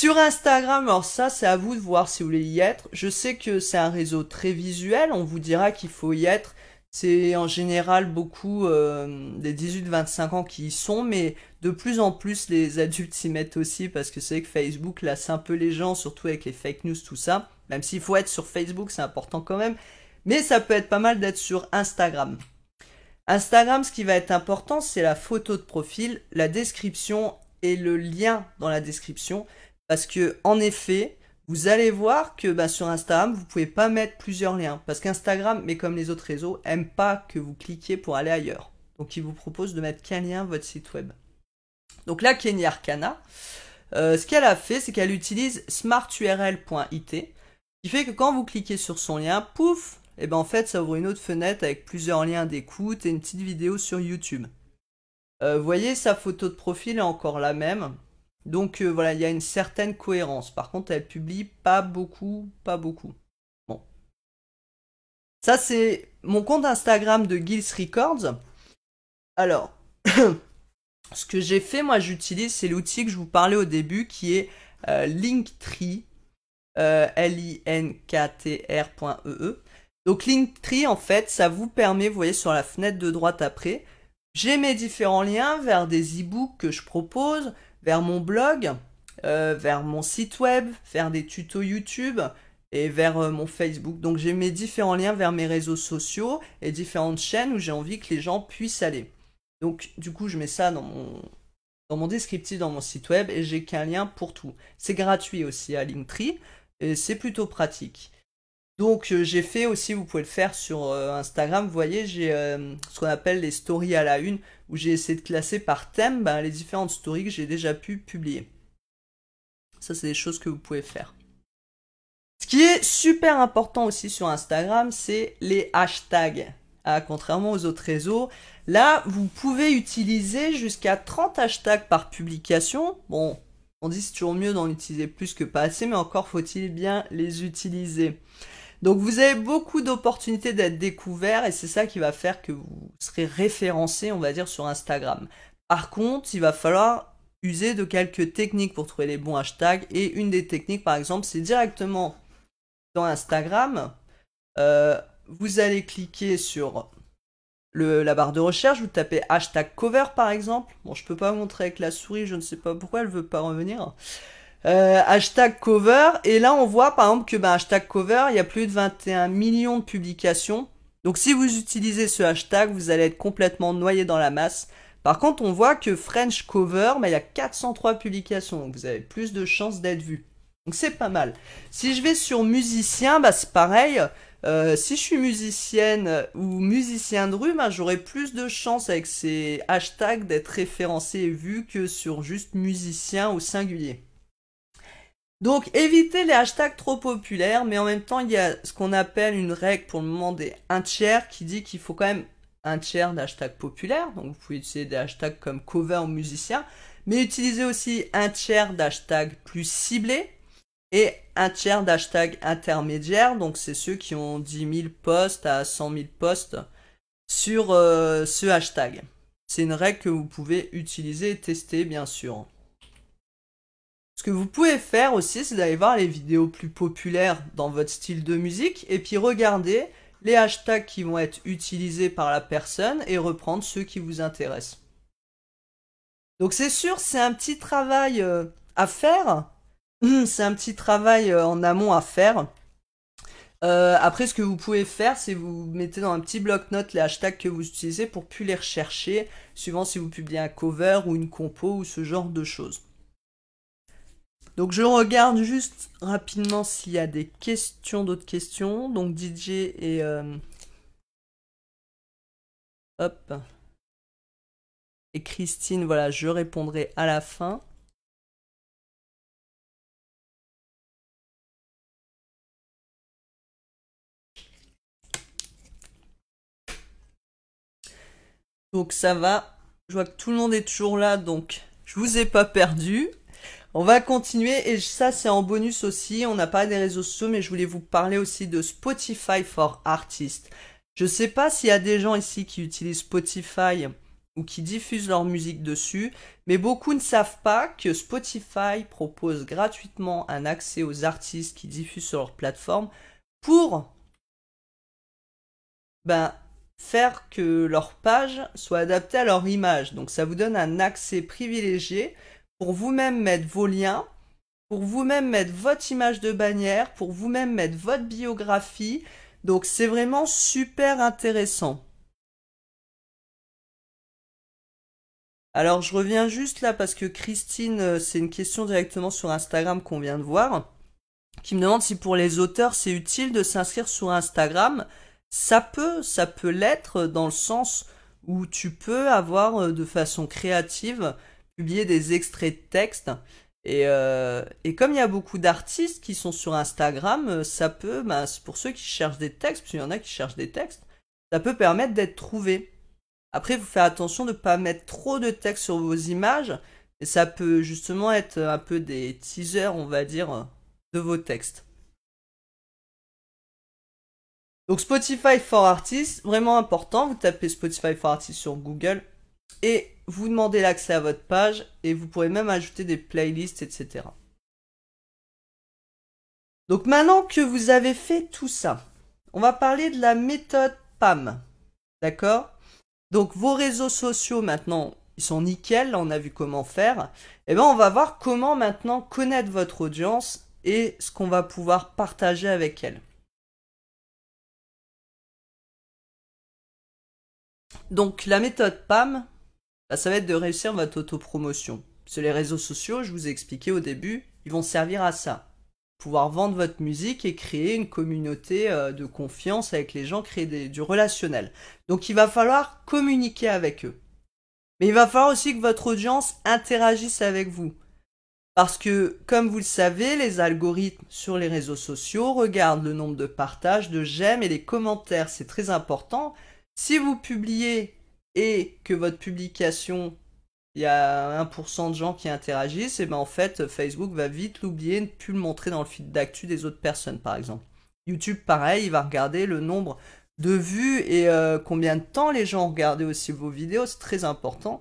Sur Instagram, alors ça c'est à vous de voir si vous voulez y être. Je sais que c'est un réseau très visuel, on vous dira qu'il faut y être. C'est en général beaucoup euh, des 18-25 ans qui y sont, mais de plus en plus les adultes s'y mettent aussi parce que c'est que Facebook lasse un peu les gens, surtout avec les fake news, tout ça. Même s'il faut être sur Facebook, c'est important quand même. Mais ça peut être pas mal d'être sur Instagram. Instagram, ce qui va être important, c'est la photo de profil, la description et le lien dans la description. Parce que, en effet, vous allez voir que bah, sur Instagram, vous pouvez pas mettre plusieurs liens. Parce qu'Instagram, mais comme les autres réseaux, aime pas que vous cliquiez pour aller ailleurs. Donc il vous propose de mettre qu'un lien votre site web. Donc là, Kenya Arcana, euh, ce qu'elle a fait, c'est qu'elle utilise smarturl.it, qui fait que quand vous cliquez sur son lien, pouf, et eh ben en fait ça ouvre une autre fenêtre avec plusieurs liens d'écoute et une petite vidéo sur YouTube. Euh, vous voyez, sa photo de profil est encore la même. Donc euh, voilà, il y a une certaine cohérence. Par contre, elle publie pas beaucoup, pas beaucoup. Bon. Ça, c'est mon compte Instagram de Gills Records. Alors, [COUGHS] ce que j'ai fait, moi, j'utilise, c'est l'outil que je vous parlais au début qui est euh, Linktree. Euh, l i n k t e, e Donc Linktree, en fait, ça vous permet, vous voyez sur la fenêtre de droite après, j'ai mes différents liens vers des e-books que je propose, vers mon blog, euh, vers mon site web, vers des tutos YouTube et vers euh, mon Facebook. Donc j'ai mes différents liens vers mes réseaux sociaux et différentes chaînes où j'ai envie que les gens puissent aller. Donc du coup je mets ça dans mon, descriptif, dans mon site web et j'ai qu'un lien pour tout. C'est gratuit aussi à Linktree et c'est plutôt pratique. Donc euh, j'ai fait aussi, vous pouvez le faire sur Instagram, vous voyez, j'ai ce qu'on appelle les stories à la une où j'ai essayé de classer par thème bah, les différentes stories que j'ai déjà pu publier. Ça, c'est des choses que vous pouvez faire. Ce qui est super important aussi sur Instagram, c'est les hashtags. Ah, contrairement aux autres réseaux, là, vous pouvez utiliser jusqu'à 30 hashtags par publication. Bon, on dit c'est toujours mieux d'en utiliser plus que pas assez, mais encore faut-il bien les utiliser. Donc vous avez beaucoup d'opportunités d'être découvert et c'est ça qui va faire que vous serez référencé, on va dire, sur Instagram. Par contre, il va falloir user de quelques techniques pour trouver les bons hashtags. Et une des techniques, par exemple, c'est directement dans Instagram, euh, vous allez cliquer sur la barre de recherche, vous tapez hashtag cover par exemple. Bon, je ne peux pas montrer avec la souris, je ne sais pas pourquoi elle ne veut pas revenir. Euh, hashtag cover. Et là, on voit par exemple que bah, hashtag cover, il y a plus de 21 millions de publications. Donc si vous utilisez ce hashtag, vous allez être complètement noyé dans la masse. Par contre, on voit que French cover, bah, il y a 403 publications. Donc vous avez plus de chances d'être vu. Donc c'est pas mal. Si je vais sur musicien, bah c'est pareil. Euh, si je suis musicienne euh, ou musicien de rue, bah, j'aurai plus de chances avec ces hashtags d'être référencé et vu que sur juste musicien ou singulier. Donc évitez les hashtags trop populaires, mais en même temps, il y a ce qu'on appelle une règle pour le moment des un tiers qui dit qu'il faut quand même un tiers d'hashtags populaires. Donc vous pouvez utiliser des hashtags comme cover ou musicien, mais utilisez aussi un tiers d'hashtags plus ciblés et un tiers d'hashtags intermédiaires. Donc c'est ceux qui ont 10 000 postes à 100 000 postes sur euh, ce hashtag. C'est une règle que vous pouvez utiliser et tester bien sûr. Ce que vous pouvez faire aussi, c'est d'aller voir les vidéos plus populaires dans votre style de musique et puis regarder les hashtags qui vont être utilisés par la personne et reprendre ceux qui vous intéressent. Donc c'est sûr, c'est un petit travail euh, à faire. [CLEARS THROAT] C'est un petit travail euh, en amont à faire. Euh, après, ce que vous pouvez faire, c'est vous mettez dans un petit bloc-notes les hashtags que vous utilisez pour plus les rechercher, suivant si vous publiez un cover ou une compo ou ce genre de choses. Donc je regarde juste rapidement s'il y a des questions, d'autres questions. Donc DJ et... Euh, et Christine, voilà, je répondrai à la fin. Donc ça va. Je vois que tout le monde est toujours là, donc je vous ai pas perdu. On va continuer et ça c'est en bonus aussi. On n'a pas des réseaux sociaux mais je voulais vous parler aussi de Spotify for Artists. Je sais pas s'il y a des gens ici qui utilisent Spotify ou qui diffusent leur musique dessus, mais beaucoup ne savent pas que Spotify propose gratuitement un accès aux artistes qui diffusent sur leur plateforme pour ben, faire que leur page soit adaptée à leur image. Donc ça vous donne un accès privilégié pour vous-même mettre vos liens, pour vous-même mettre votre image de bannière, pour vous-même mettre votre biographie. Donc c'est vraiment super intéressant. Alors je reviens juste là parce que Christine, euh, c'est une question directement sur Instagram qu'on vient de voir, qui me demande si pour les auteurs c'est utile de s'inscrire sur Instagram. Ça peut, ça peut l'être dans le sens où tu peux avoir euh, de façon créative publier des extraits de texte. Euh, et, comme il y a beaucoup d'artistes qui sont sur Instagram, euh, ça peut, bah, pour ceux qui cherchent des textes, parce y en a qui cherchent des textes, ça peut permettre d'être trouvé. Après, vous faites attention de ne pas mettre trop de texte sur vos images, et ça peut justement être un peu des teasers, on va dire, de vos textes. Donc Spotify for Artists, vraiment important, vous tapez Spotify for Artists sur Google, et vous demandez l'accès à votre page et vous pourrez même ajouter des playlists, etc. Donc maintenant que vous avez fait tout ça, on va parler de la méthode PAM. D'accord Donc vos réseaux sociaux maintenant, ils sont nickels. on a vu comment faire. Et eh bien on va voir comment maintenant connaître votre audience et ce qu'on va pouvoir partager avec elle. Donc la méthode PAM, bah, ça va être de réussir votre autopromotion. Sur les réseaux sociaux, je vous ai expliqué au début, ils vont servir à ça. Pouvoir vendre votre musique et créer une communauté euh, de confiance avec les gens, créer du relationnel. Donc il va falloir communiquer avec eux. Mais il va falloir aussi que votre audience interagisse avec vous. Parce que, comme vous le savez, les algorithmes sur les réseaux sociaux regardent le nombre de partages, de j'aime et les commentaires. C'est très important. Si vous publiez et que votre publication, il y a 1% de gens qui interagissent, et ben en fait, Facebook va vite l'oublier, ne plus le montrer dans le feed d'actu des autres personnes, par exemple. YouTube, pareil, il va regarder le nombre de vues et euh, combien de temps les gens regardent aussi vos vidéos, c'est très important.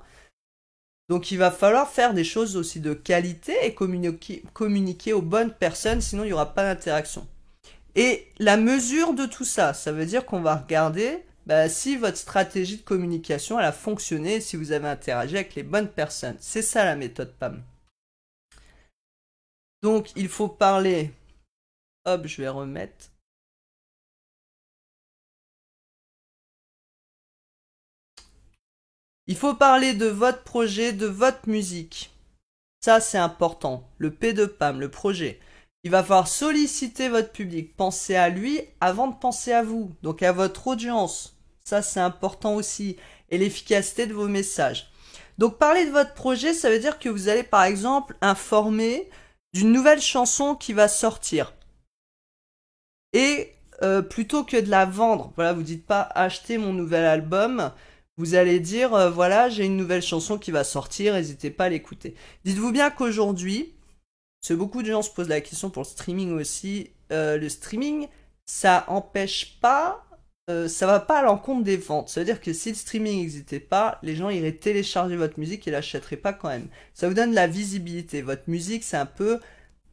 Donc il va falloir faire des choses aussi de qualité et communiquer, communiquer aux bonnes personnes, sinon il n'y aura pas d'interaction. Et la mesure de tout ça, ça veut dire qu'on va regarder bah, si votre stratégie de communication elle a fonctionné, si vous avez interagi avec les bonnes personnes. C'est ça la méthode PAM. Donc il faut parler. Hop, je vais remettre. Il faut parler de votre projet, de votre musique. Ça, c'est important. Le P de PAM, le projet. Il va falloir solliciter votre public. Pensez à lui avant de penser à vous, donc à votre audience. Ça, c'est important aussi. Et l'efficacité de vos messages. Donc parler de votre projet, ça veut dire que vous allez par exemple informer d'une nouvelle chanson qui va sortir. Et euh, plutôt que de la vendre, voilà, vous dites pas acheter mon nouvel album, vous allez dire euh, voilà, j'ai une nouvelle chanson qui va sortir, n'hésitez pas à l'écouter. Dites-vous bien qu'aujourd'hui, parce que beaucoup de gens se posent la question pour le streaming aussi, euh, le streaming, ça empêche pas euh, ça va pas à l'encontre des ventes. cest veut dire que si le streaming n'existait pas, les gens iraient télécharger votre musique et l'achèteraient pas quand même. Ça vous donne de la visibilité. Votre musique, c'est un peu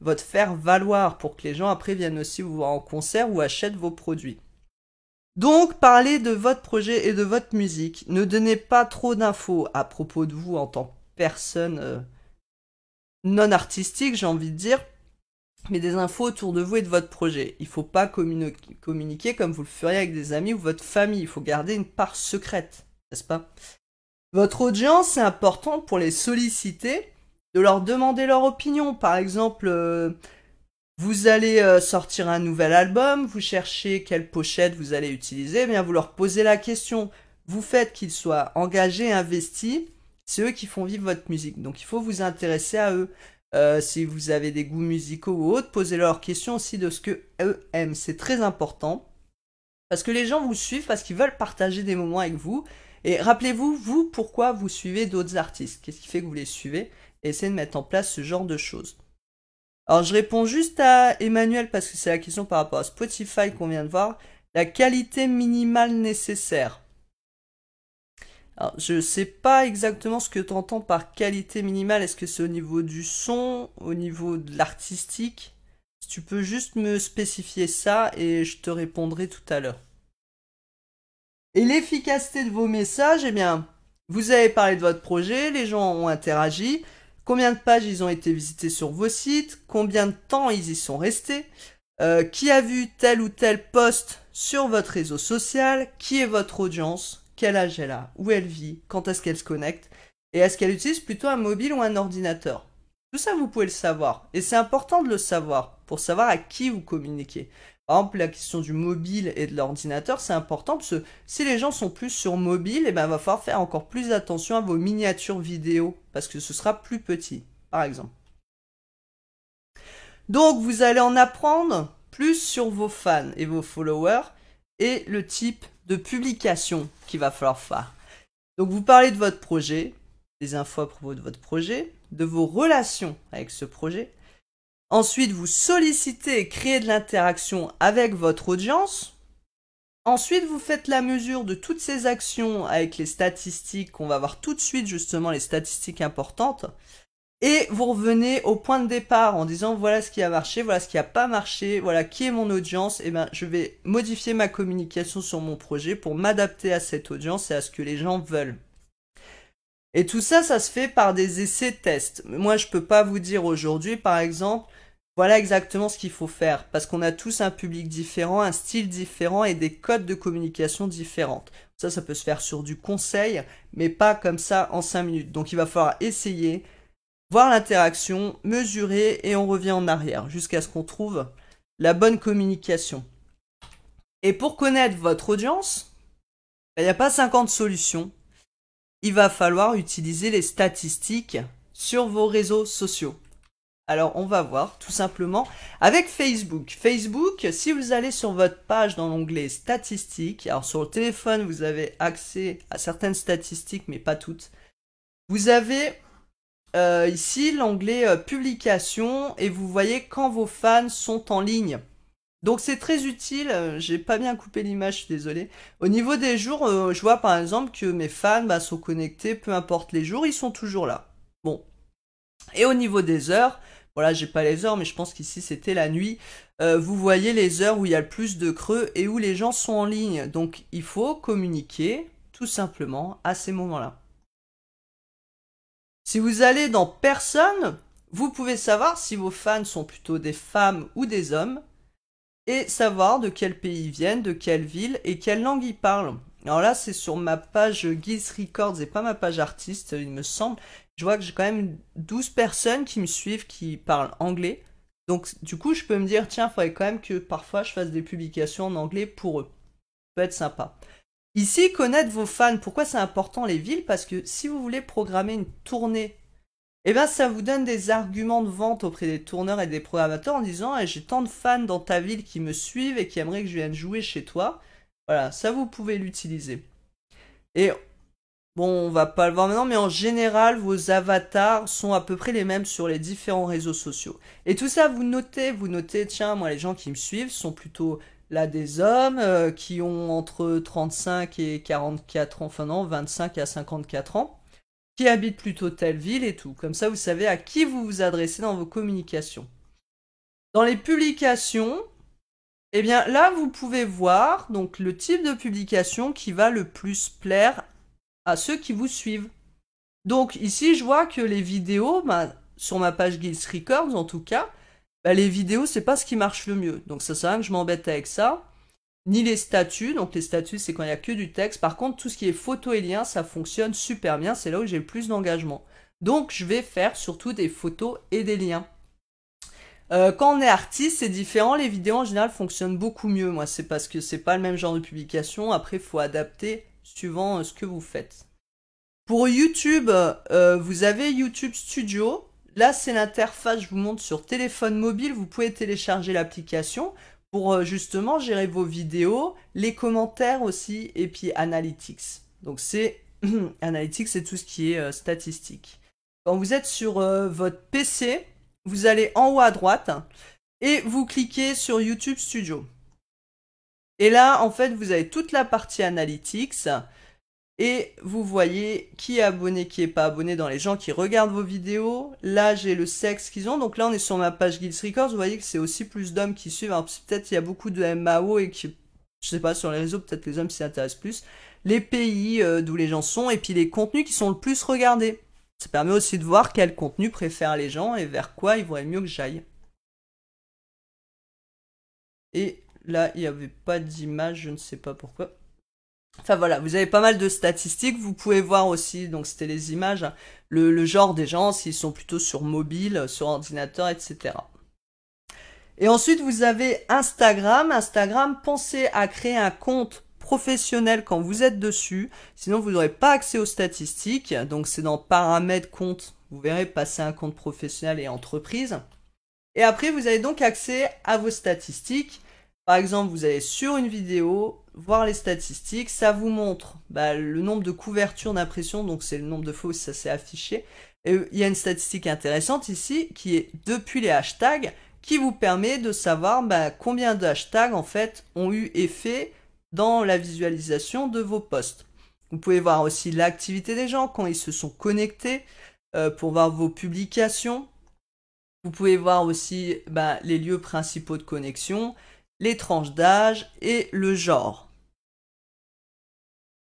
votre faire valoir pour que les gens après viennent aussi vous voir en concert ou achètent vos produits. Donc, parlez de votre projet et de votre musique. Ne donnez pas trop d'infos à propos de vous en tant que personne euh, non artistique, j'ai envie de dire, mais des infos autour de vous et de votre projet. Il ne faut pas communiquer comme vous le feriez avec des amis ou votre famille. Il faut garder une part secrète, n'est-ce pas Votre audience, c'est important pour les solliciter, de leur demander leur opinion. Par exemple, euh, vous allez euh, sortir un nouvel album, vous cherchez quelle pochette vous allez utiliser, eh bien vous leur posez la question. Vous faites qu'ils soient engagés, investis. C'est eux qui font vivre votre musique. Donc il faut vous intéresser à eux. Euh, si vous avez des goûts musicaux ou autres, posez-leur question aussi de ce que eux aiment. C'est très important. Parce que les gens vous suivent parce qu'ils veulent partager des moments avec vous. Et rappelez-vous, vous, pourquoi vous suivez d'autres artistes Qu'est-ce qui fait que vous les suivez Et essayez de mettre en place ce genre de choses. Alors je réponds juste à Emmanuel parce que c'est la question par rapport à Spotify qu'on vient de voir. La qualité minimale nécessaire je ne sais pas exactement ce que tu entends par qualité minimale. Est-ce que c'est au niveau du son, au niveau de l'artistique Si tu peux juste me spécifier ça et je te répondrai tout à l'heure. Et l'efficacité de vos messages, eh bien, vous avez parlé de votre projet, les gens ont interagi, combien de pages ils ont été visitées sur vos sites, combien de temps ils y sont restés, euh, qui a vu tel ou tel post sur votre réseau social, qui est votre audience, quel âge elle a, où elle vit, quand est-ce qu'elle se connecte, et est-ce qu'elle utilise plutôt un mobile ou un ordinateur. Tout ça, vous pouvez le savoir, et c'est important de le savoir pour savoir à qui vous communiquez. Par exemple, la question du mobile et de l'ordinateur, c'est important parce que si les gens sont plus sur mobile, et eh il ben, va falloir faire encore plus attention à vos miniatures vidéo parce que ce sera plus petit, par exemple. Donc, vous allez en apprendre plus sur vos fans et vos followers et le type de publication qu'il va falloir faire. Donc vous parlez de votre projet, des infos à propos de votre projet, de vos relations avec ce projet. Ensuite, vous sollicitez et créez de l'interaction avec votre audience. Ensuite, vous faites la mesure de toutes ces actions avec les statistiques. On va voir tout de suite justement les statistiques importantes et vous revenez au point de départ en disant voilà ce qui a marché, voilà ce qui n'a pas marché, voilà qui est mon audience, et eh ben je vais modifier ma communication sur mon projet pour m'adapter à cette audience et à ce que les gens veulent. Et tout ça, ça se fait par des essais-tests. Moi, je peux pas vous dire aujourd'hui, par exemple, voilà exactement ce qu'il faut faire, parce qu'on a tous un public différent, un style différent et des codes de communication différentes. Ça, ça peut se faire sur du conseil, mais pas comme ça en cinq minutes. Donc, il va falloir essayer, voir l'interaction, mesurer et on revient en arrière jusqu'à ce qu'on trouve la bonne communication. Et pour connaître votre audience, il n'y a pas 50 solutions. Il va falloir utiliser les statistiques sur vos réseaux sociaux. Alors on va voir tout simplement avec Facebook. Facebook, si vous allez sur votre page dans l'onglet statistiques, alors sur le téléphone vous avez accès à certaines statistiques mais pas toutes, vous avez euh, ici l'onglet euh, publication et vous voyez quand vos fans sont en ligne. Donc c'est très utile, euh, j'ai pas bien coupé l'image, je suis désolé. Au niveau des jours, je vois par exemple que mes fans bah, sont connectés, peu importe les jours, ils sont toujours là. Bon. Et au niveau des heures, voilà, j'ai pas les heures, mais je pense qu'ici c'était la nuit. vous voyez les heures où il y a le plus de creux et où les gens sont en ligne. Donc il faut communiquer tout simplement à ces moments-là. Si vous allez dans personne, vous pouvez savoir si vos fans sont plutôt des femmes ou des hommes et savoir de quel pays ils viennent, de quelle ville et quelle langue ils parlent. Alors là, c'est sur ma page Guise Records et pas ma page artiste, il me semble. Je vois que j'ai quand même 12 personnes qui me suivent qui parlent anglais. Donc du coup, je peux me dire, tiens, il faudrait quand même que parfois je fasse des publications en anglais pour eux. Ça peut être sympa. Ici, connaître vos fans. Pourquoi c'est important les villes Parce que si vous voulez programmer une tournée, eh ben ça vous donne des arguments de vente auprès des tourneurs et des programmateurs en disant eh, j'ai tant de fans dans ta ville qui me suivent et qui aimeraient que je vienne jouer chez toi. Voilà, ça vous pouvez l'utiliser. Et bon, on va pas le voir maintenant, mais en général, vos avatars sont à peu près les mêmes sur les différents réseaux sociaux. Et tout ça, vous notez, vous notez, tiens, moi les gens qui me suivent sont plutôt là des hommes euh, qui ont entre 35 et 44 ans, enfin non, 25 à 54 ans, qui habitent plutôt telle ville et tout. Comme ça, vous savez à qui vous vous adressez dans vos communications. Dans les publications, eh bien là, vous pouvez voir donc le type de publication qui va le plus plaire à ceux qui vous suivent. Donc ici, je vois que les vidéos, ben, sur ma page Guilds Records en tout cas, bah, les vidéos, c'est pas ce qui marche le mieux. Donc ça sert à rien que je m'embête avec ça. Ni les statuts, donc les statuts c'est quand il n'y a que du texte. Par contre, tout ce qui est photo et lien, ça fonctionne super bien, c'est là où j'ai le plus d'engagement. Donc je vais faire surtout des photos et des liens. Euh, quand on est artiste, c'est différent. Les vidéos en général fonctionnent beaucoup mieux. Moi, c'est parce que c'est pas le même genre de publication. Après, faut adapter suivant euh, ce que vous faites. Pour YouTube, euh, vous avez YouTube Studio. Là, c'est l'interface, je vous montre sur téléphone mobile, vous pouvez télécharger l'application pour euh, justement gérer vos vidéos, les commentaires aussi, et puis Analytics. Donc c'est [CLEARS THROAT] Analytics, c'est tout ce qui est euh, statistique. Quand vous êtes sur euh, votre PC, vous allez en haut à droite et vous cliquez sur YouTube Studio. Et là, en fait, vous avez toute la partie Analytics. Et vous voyez qui est abonné, qui est pas abonné dans les gens qui regardent vos vidéos, l'âge et le sexe qu'ils ont. Donc là, on est sur ma page Guilds Records. Vous voyez que c'est aussi plus d'hommes qui suivent. Alors peut-être il y a beaucoup de MAO et qui, je sais pas, sur les réseaux, peut-être les hommes s'y intéressent plus. Les pays euh, d'où les gens sont et puis les contenus qui sont le plus regardés. Ça permet aussi de voir quel contenu préfèrent les gens et vers quoi ils voudraient mieux que j'aille. Et là, il n'y avait pas d'image, je ne sais pas pourquoi. Enfin voilà, vous avez pas mal de statistiques. Vous pouvez voir aussi, donc c'était les images, le, le, genre des gens, s'ils sont plutôt sur mobile, sur ordinateur, etc. Et ensuite, vous avez Instagram. Instagram, pensez à créer un compte professionnel quand vous êtes dessus. Sinon, vous n'aurez pas accès aux statistiques. Donc c'est dans paramètres compte. Vous verrez passer un compte professionnel et entreprise. Et après, vous avez donc accès à vos statistiques. Par exemple, vous allez sur une vidéo, voir les statistiques, ça vous montre bah, le nombre de couvertures d'impression, donc c'est le nombre de fausses, ça s'est affiché. Et il y a une statistique intéressante ici qui est depuis les hashtags qui vous permet de savoir bah, combien de hashtags en fait ont eu effet dans la visualisation de vos posts. Vous pouvez voir aussi l'activité des gens quand ils se sont connectés euh, pour voir vos publications. Vous pouvez voir aussi bah, les lieux principaux de connexion, les tranches d'âge et le genre.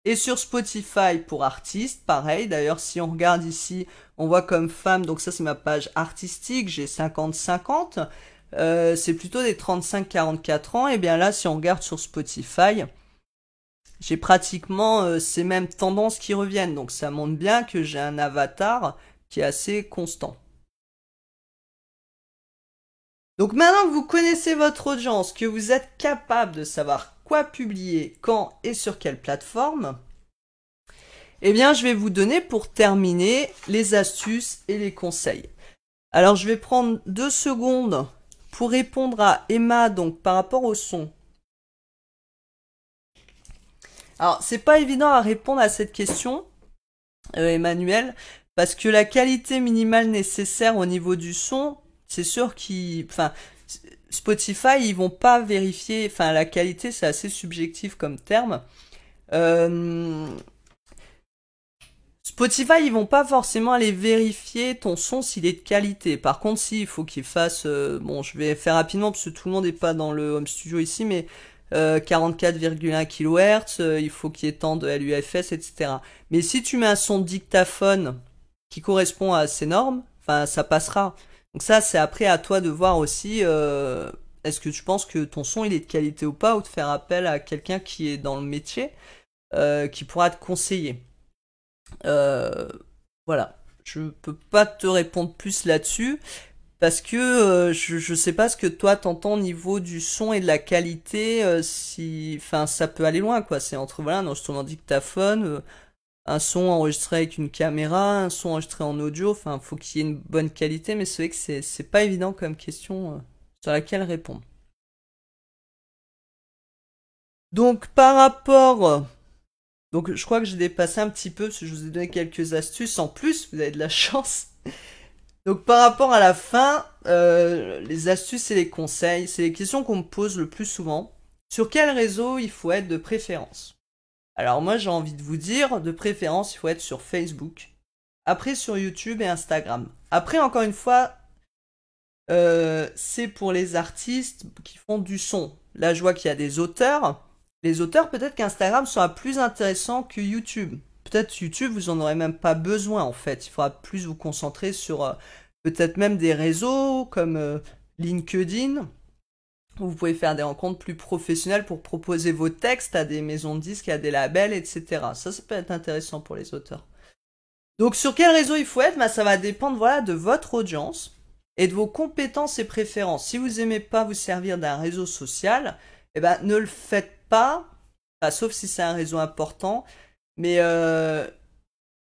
Et sur Spotify pour artistes, pareil. D'ailleurs, si on regarde ici, on voit comme femme, donc ça c'est ma page artistique, j'ai 50-50. Euh, c'est plutôt des 35-44 ans. Et bien là, si on regarde sur Spotify, j'ai pratiquement euh, ces mêmes tendances qui reviennent. Donc ça montre bien que j'ai un avatar qui est assez constant. Donc maintenant que vous connaissez votre audience, que vous êtes capable de savoir quoi publier, quand et sur quelle plateforme, eh bien je vais vous donner pour terminer les astuces et les conseils. Alors je vais prendre deux secondes pour répondre à Emma donc par rapport au son. Alors c'est pas évident à répondre à cette question, euh, Emmanuel, parce que la qualité minimale nécessaire au niveau du son, c'est sûr qu'ils, enfin, Spotify, ils vont pas vérifier. Enfin, la qualité, c'est assez subjectif comme terme. Euh, Spotify, ils vont pas forcément aller vérifier ton son s'il est de qualité. Par contre, si, il faut qu'il fasse... Euh, bon, je vais faire rapidement parce que tout le monde n'est pas dans le home studio ici, mais 44,1 euh, kHz, il faut qu'il y ait tant de LUFS, etc. Mais si tu mets un son dictaphone qui correspond à ces normes, enfin, ça passera. Donc ça, c'est après à toi de voir aussi, euh, est-ce que tu penses que ton son, il est de qualité ou pas, ou de faire appel à quelqu'un qui est dans le métier, euh, qui pourra te conseiller. Euh, voilà. Je peux pas te répondre plus là-dessus, parce que je, ne sais pas ce que toi t'entends au niveau du son et de la qualité, si... Enfin, ça peut aller loin, quoi. C'est entre, voilà, je un instrument dictaphone un son enregistré avec une caméra, un son enregistré en audio, enfin faut qu'il y ait une bonne qualité, mais c'est vrai que c'est pas évident comme question euh, sur laquelle répondre. Donc par rapport... Donc je crois que j'ai dépassé un petit peu, parce que je vous ai donné quelques astuces en plus, vous avez de la [LAUGHS] chance. Donc par rapport à la fin, euh, les astuces et les conseils, c'est les questions qu'on me pose le plus souvent. Sur quel réseau il faut être de préférence alors moi j'ai envie de vous dire, de préférence il faut être sur Facebook, après sur YouTube et Instagram. Après encore une fois, euh, c'est pour les artistes qui font du son. Là je vois qu'il y a des auteurs. Les auteurs peut-être qu'Instagram sera plus intéressant que YouTube. Peut-être YouTube vous en aurez même pas besoin en fait. Il faudra plus vous concentrer sur euh, peut-être même des réseaux comme euh, LinkedIn vous pouvez faire des rencontres plus professionnelles pour proposer vos textes à des maisons de disques, à des labels, etc. Ça, ça peut être intéressant pour les auteurs. Donc sur quel réseau il faut être, bah, ça va dépendre voilà, de votre audience et de vos compétences et préférences. Si vous n'aimez pas vous servir d'un réseau social, eh ben, ne le faites pas, sauf si c'est un réseau important, mais euh,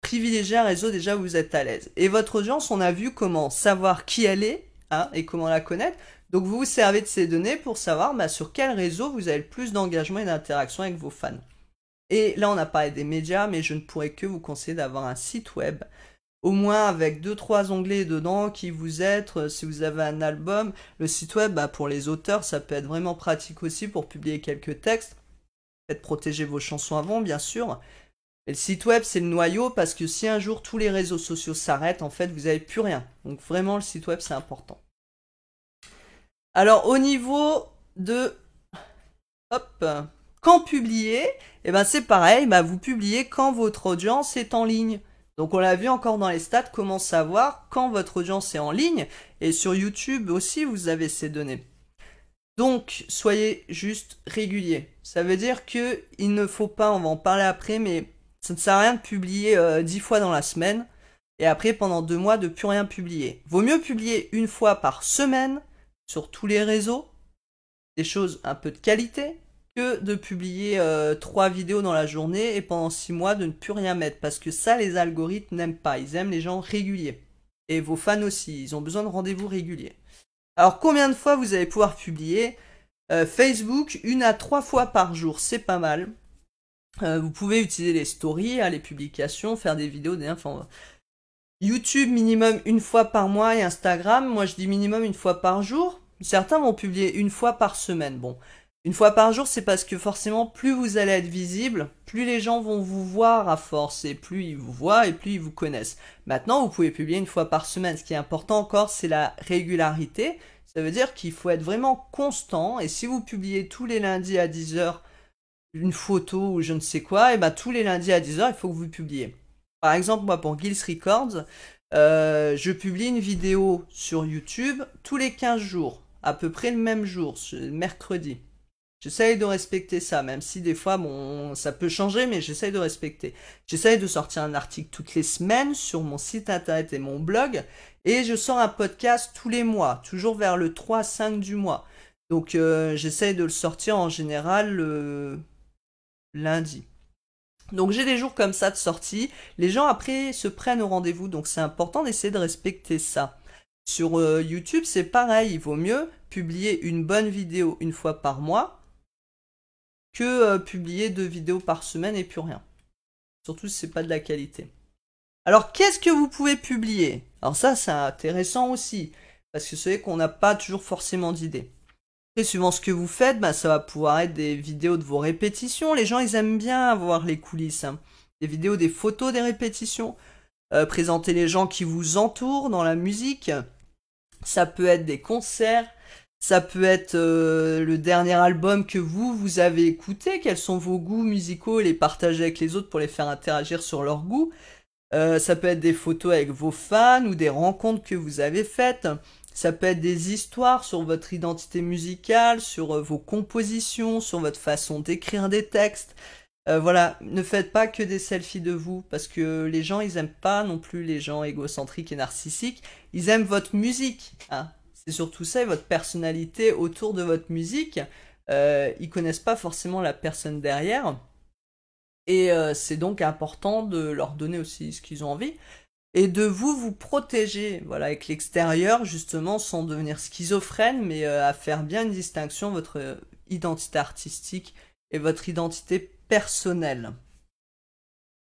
privilégiez un réseau déjà où vous êtes à l'aise. Et votre audience, on a vu comment savoir qui elle est hein, et comment la connaître. Donc vous vous servez de ces données pour savoir bah, sur quel réseau vous avez le plus d'engagement et d'interaction avec vos fans. Et là on a parlé des médias, mais je ne pourrais que vous conseiller d'avoir un site web, au moins avec 2-3 onglets dedans qui vous êtes, euh, si vous avez un album. Le site web, bah, pour les auteurs, ça peut être vraiment pratique aussi pour publier quelques textes. Faites protéger vos chansons avant, bien sûr. Et le site web, c'est le noyau parce que si un jour tous les réseaux sociaux s'arrêtent, en fait, vous n'avez plus rien. Donc vraiment, le site web, c'est important. Alors au niveau de hop, quand publier, eh ben c'est pareil, bah, vous publiez quand votre audience est en ligne. Donc on l'a vu encore dans les stats, comment savoir quand votre audience est en ligne. Et sur YouTube aussi, vous avez ces données. Donc soyez juste régulier. Ça veut dire que il ne faut pas, on va en parler après, mais ça ne sert à rien de publier euh, dix 10 fois dans la semaine et après pendant deux mois de plus rien publier. Vaut mieux publier une fois par semaine sur tous les réseaux, des choses un peu de qualité, que de publier euh, trois vidéos dans la journée et pendant six mois de ne plus rien mettre. Parce que ça, les algorithmes n'aiment pas. Ils aiment les gens réguliers. Et vos fans aussi, ils ont besoin de rendez-vous réguliers. Alors combien de fois vous allez pouvoir publier euh, Facebook, une à trois fois par jour, c'est pas mal. Euh, vous pouvez utiliser les stories, hein, les publications, faire des vidéos, des... Enfin, YouTube minimum une fois par mois et Instagram, moi je dis minimum une fois par jour. Certains vont publier une fois par semaine. Bon, une fois par jour, c'est parce que forcément, plus vous allez être visible, plus les gens vont vous voir à force, et plus ils vous voient, et plus ils vous connaissent. Maintenant, vous pouvez publier une fois par semaine. Ce qui est important encore, c'est la régularité. Ça veut dire qu'il faut être vraiment constant, et si vous publiez tous les lundis à 10h une photo ou je ne sais quoi, et eh ben tous les lundis à 10h, il faut que vous publiez. Par exemple, moi, pour Gills Records, euh, je publie une vidéo sur YouTube tous les 15 jours, à peu près le même jour, mercredi. J'essaye de respecter ça, même si des fois bon, ça peut changer, mais j'essaye de respecter. J'essaye de sortir un article toutes les semaines sur mon site internet et mon blog, et je sors un podcast tous les mois, toujours vers le 3-5 du mois. Donc euh, j'essaye de le sortir en général le euh, lundi. Donc j'ai des jours comme ça de sortie. Les gens après se prennent au rendez-vous, donc c'est important d'essayer de respecter ça. Sur euh, YouTube, c'est pareil, il vaut mieux publier une bonne vidéo une fois par mois que euh, publier deux vidéos par semaine et plus rien. Surtout si n'est pas de la qualité. Alors qu'est-ce que vous pouvez publier Alors ça, c'est intéressant aussi, parce que vous savez qu'on n'a pas toujours forcément d'idées. Et suivant ce que vous faites, bah, ça va pouvoir être des vidéos de vos répétitions. Les gens, ils aiment bien voir les coulisses. Hein. Des vidéos, des photos des répétitions. Euh, présenter les gens qui vous entourent dans la musique. Ça peut être des concerts. Ça peut être euh, le dernier album que vous, vous avez écouté. Quels sont vos goûts musicaux et les partager avec les autres pour les faire interagir sur leurs goûts. Euh, ça peut être des photos avec vos fans ou des rencontres que vous avez faites. Ça peut être des histoires sur votre identité musicale, sur euh, vos compositions, sur votre façon d'écrire des textes. Euh, voilà, ne faites pas que des selfies de vous, parce que les gens, ils aiment pas non plus les gens égocentriques et narcissiques. Ils aiment votre musique. Hein. C'est surtout ça, et votre personnalité autour de votre musique. Euh, ils connaissent pas forcément la personne derrière. Et euh, c'est donc important de leur donner aussi ce qu'ils ont envie et de vous vous protéger voilà avec l'extérieur justement sans devenir schizophrène mais euh, à faire bien une distinction votre euh, identité artistique et votre identité personnelle.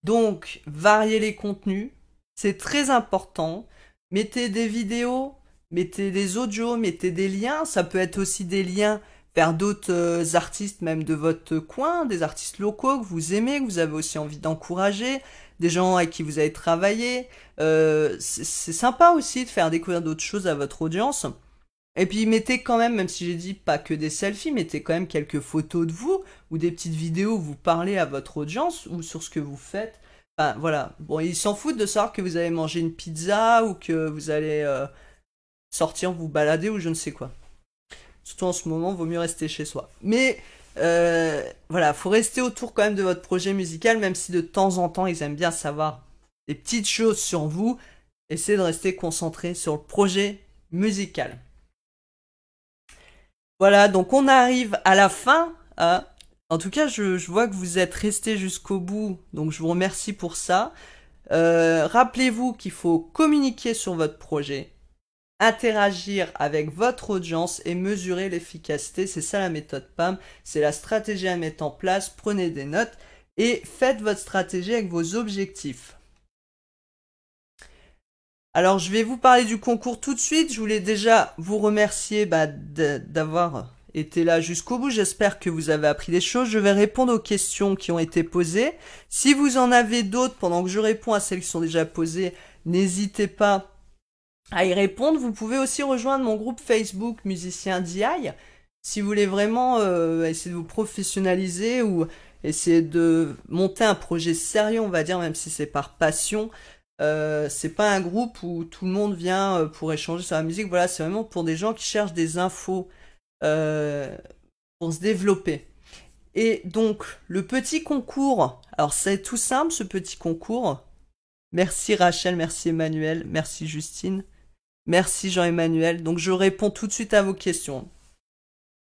Donc variez les contenus, c'est très important. Mettez des vidéos, mettez des audios, mettez des liens, ça peut être aussi des liens vers d'autres euh, artistes même de votre coin, des artistes locaux que vous aimez, que vous avez aussi envie d'encourager, des gens avec qui vous avez travaillé. Euh, c'est sympa aussi de faire découvrir d'autres choses à votre audience. Et puis mettez quand même, même si j'ai dit pas que des selfies, mettez quand même quelques photos de vous ou des petites vidéos où vous parlez à votre audience ou sur ce que vous faites. Enfin, voilà. Bon, ils s'en foutent de savoir que vous avez mangé une pizza ou que vous allez euh, sortir vous balader ou je ne sais quoi. Surtout en ce moment, vaut mieux rester chez soi. Mais euh, voilà, faut rester autour quand même de votre projet musical, même si de temps en temps ils aiment bien savoir des petites choses sur vous. Essayez de rester concentré sur le projet musical. Voilà, donc on arrive à la fin. Hein. En tout cas, je, vois que vous êtes resté jusqu'au bout, donc je vous remercie pour ça. Euh, rappelez-vous qu'il faut communiquer sur votre projet, interagir avec votre audience et mesurer l'efficacité. C'est ça la méthode PAM, c'est la stratégie à mettre en place. Prenez des notes et faites votre stratégie avec vos objectifs. Alors je vais vous parler du concours tout de suite. Je voulais déjà vous remercier bah, d'avoir été là jusqu'au bout. J'espère que vous avez appris des choses. Je vais répondre aux questions qui ont été posées. Si vous en avez d'autres pendant que je réponds à celles qui sont déjà posées, n'hésitez pas à y répondre. Vous pouvez aussi rejoindre mon groupe Facebook Musicien DI. Si vous voulez vraiment euh, essayer de vous professionnaliser ou essayer de monter un projet sérieux, on va dire, même si c'est par passion, euh, c'est pas un groupe où tout le monde vient euh, pour échanger sur la musique. Voilà, c'est vraiment pour des gens qui cherchent des infos pour se développer. Et donc, le petit concours. Alors, c'est tout simple, ce petit concours. Merci Rachel, merci Emmanuel, merci Justine. Merci Jean-Emmanuel. Donc je réponds tout de suite à vos questions.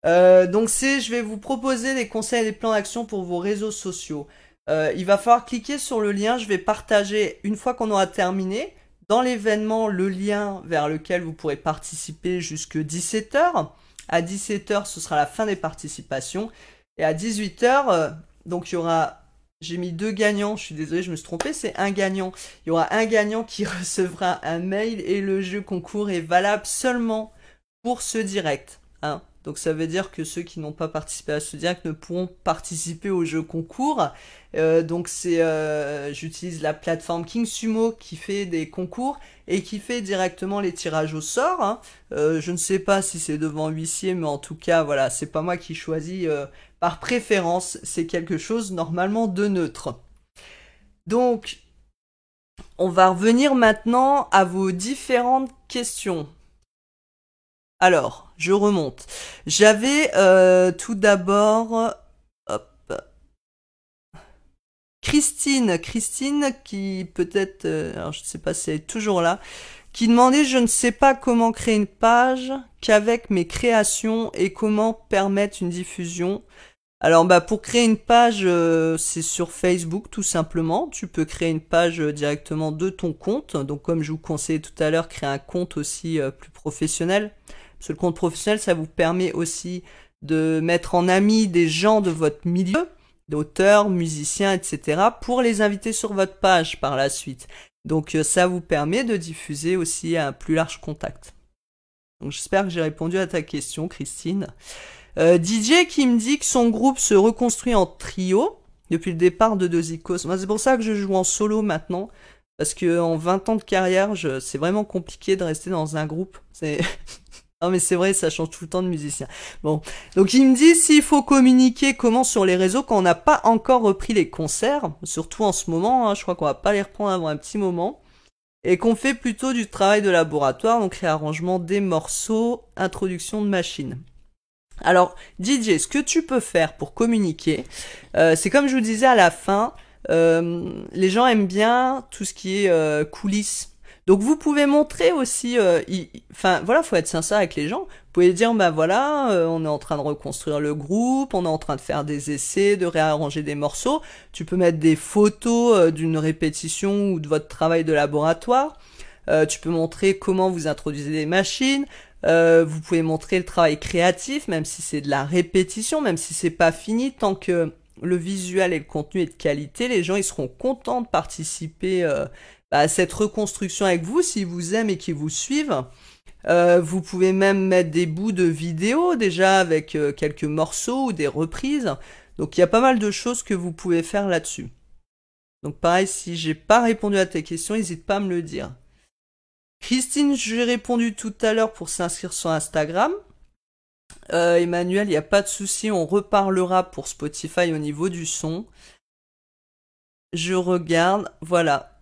Euh, donc c'est, je vais vous proposer des conseils et des plans d'action pour vos réseaux sociaux. Euh, il va falloir cliquer sur le lien, je vais partager une fois qu'on aura terminé. Dans l'événement, le lien vers lequel vous pourrez participer jusque 17h. À 17h, ce sera la fin des participations. Et à 18h, euh, donc il y aura j'ai mis deux gagnants, je suis désolé, je me suis trompé, c'est un gagnant. Il y aura un gagnant qui [LAUGHS] recevra un mail et le jeu concours est valable seulement pour ce direct. Hein. Donc ça veut dire que ceux qui n'ont pas participé à ce direct ne pourront participer au jeu concours. Euh, donc c'est, euh, j'utilise la plateforme KingSumo qui fait des concours et qui fait directement les tirages au sort. Hein. Euh, je ne sais pas si c'est devant huissier, mais en tout cas voilà, c'est pas moi qui choisis par préférence, c'est quelque chose normalement de neutre. Donc, on va revenir maintenant à vos différentes questions. Alors, je remonte. J'avais euh, tout d'abord Christine, Christine qui peut-être, euh, alors je ne sais pas si elle est toujours là, qui demandait je ne sais pas comment créer une page qu'avec mes créations et comment permettre une diffusion. Alors bah pour créer une page, euh, c'est sur Facebook tout simplement. Tu peux créer une page euh, directement de ton compte. Donc comme je vous conseillais tout à l'heure, créer un compte aussi euh, plus professionnel. Parce que le compte professionnel, ça vous permet aussi de mettre en ami des gens de votre milieu, d'auteurs, musiciens, etc. pour les inviter sur votre page par la suite. Donc ça vous permet de diffuser aussi un plus large contact. Donc j'espère que j'ai répondu à ta question, Christine. Euh, DJ qui me dit que son groupe se reconstruit en trio depuis le départ de Deux c'est pour ça que je joue en solo maintenant. Parce que en 20 ans de carrière, c'est vraiment compliqué de rester dans un groupe. C'est. [LAUGHS] non mais c'est vrai, ça change tout le temps de musicien. Bon, donc il me dit s'il faut communiquer comment sur les réseaux quand on n'a pas encore repris les concerts, surtout en ce moment. Hein, je crois qu'on va pas les reprendre avant un petit moment et qu'on fait plutôt du travail de laboratoire, donc réarrangement des morceaux, introduction de machines. Alors DJ, ce que tu peux faire pour communiquer, euh, c'est comme je vous disais à la fin, euh, les gens aiment bien tout ce qui est euh, coulisses. Donc vous pouvez montrer aussi, enfin voilà, faut être sincère avec les gens. Vous pouvez dire, bah voilà, on est en train de reconstruire le groupe, on est en train de faire des essais, de réarranger des morceaux. Tu peux mettre des photos d'une répétition ou de votre travail de laboratoire. tu peux montrer comment vous introduisez des machines, euh, vous pouvez montrer le travail créatif, même si c'est de la répétition, même si c'est pas fini, tant que le visuel et le contenu est de qualité, les gens ils seront contents de participer euh, à cette reconstruction avec vous s'ils vous aiment et qu'ils vous suivent. Euh, vous pouvez même mettre des bouts de vidéos déjà avec quelques morceaux ou des reprises. Donc il y a pas mal de choses que vous pouvez faire là-dessus. Donc pareil, si j'ai pas répondu à tes questions, n'hésite pas à me le dire. Christine, j'ai répondu tout à l'heure pour s'inscrire sur Instagram. Euh, Emmanuel, il n'y a pas de souci, on reparlera pour Spotify au niveau du son. Je regarde, voilà.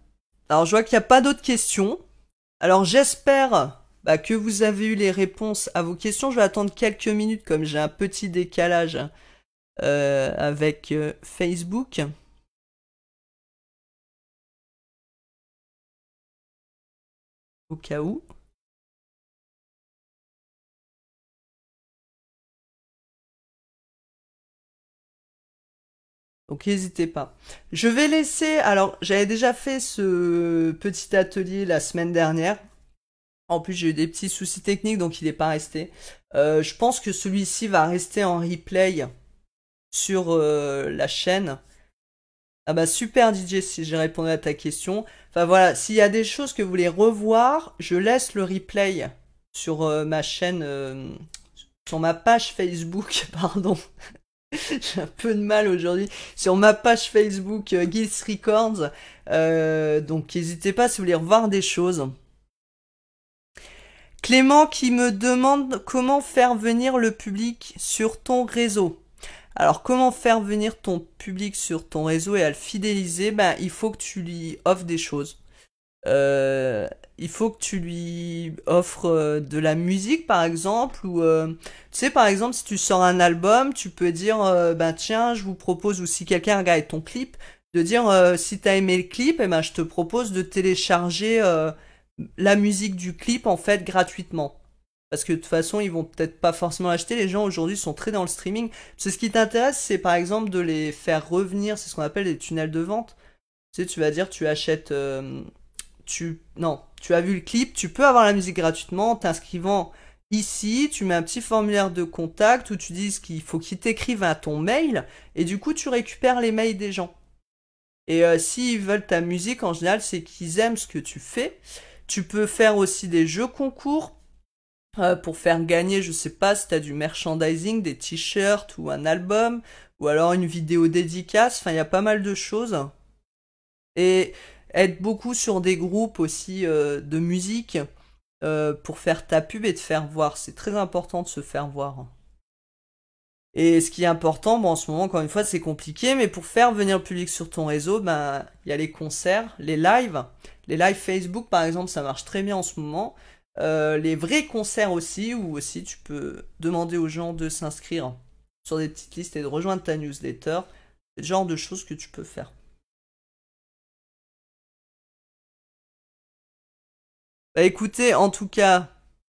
Alors je vois qu'il n'y a pas d'autres questions. Alors j'espère bah, que vous avez eu les réponses à vos questions. Je vais attendre quelques minutes comme j'ai un petit décalage euh, avec euh, Facebook. cas où. Donc n'hésitez pas. Je vais laisser, alors j'avais déjà fait ce petit atelier la semaine dernière. En plus j'ai eu des petits soucis techniques donc il n'est pas resté. Euh, je pense que celui-ci va rester en replay sur euh, la chaîne. Ah bah super DJ si j'ai répondu à ta question. Enfin voilà, s'il y a des choses que vous voulez revoir, je laisse le replay sur euh, ma chaîne, euh, sur ma page Facebook, [LAUGHS] pardon. [LAUGHS] j'ai un peu de mal aujourd'hui. Sur ma page Facebook euh, Records. Euh, donc n'hésitez pas si vous voulez revoir des choses. Clément qui me demande comment faire venir le public sur ton réseau. Alors comment faire venir ton public sur ton réseau et à le fidéliser ben, Il faut que tu lui offres des choses. Euh, il faut que tu lui offres euh, de la musique par exemple ou euh, tu sais par exemple si tu sors un album tu peux dire ben tiens je vous propose ou si quelqu'un regarde ton clip de dire si t'as aimé le clip eh ben je te propose de télécharger la musique du clip en fait gratuitement parce que de toute façon, ils vont peut-être pas forcément acheter. Les gens aujourd'hui sont très dans le streaming. ce qui t'intéresse, c'est par exemple de les faire revenir. C'est ce qu'on appelle des tunnels de vente. Tu tu vas dire, tu achètes. Euh, tu, non, tu as vu le clip, tu peux avoir la musique gratuitement en t'inscrivant ici. Tu mets un petit formulaire de contact où tu dis qu'il faut qu'ils t'écrivent à ton mail. Et du coup, tu récupères les mails des gens. Et euh, s'ils veulent ta musique, en général, c'est qu'ils aiment ce que tu fais. Tu peux faire aussi des jeux concours pour faire gagner, je sais pas, si as du merchandising, des t-shirts ou un album, ou alors une vidéo dédicace, enfin il y a pas mal de choses. Et être beaucoup sur des groupes aussi euh, de musique euh, pour faire ta pub et te faire voir. C'est très important de se faire voir. Et ce qui est important, bon, en ce moment, encore une fois, c'est compliqué, mais pour faire venir le public sur ton réseau, ben, il y a les concerts, les lives. Les lives Facebook, par exemple, ça marche très bien en ce moment. Euh, les vrais concerts aussi, où aussi tu peux demander aux gens de s'inscrire sur des petites listes et de rejoindre ta newsletter. ce genre de choses que tu peux faire. Bah écoutez, en tout cas,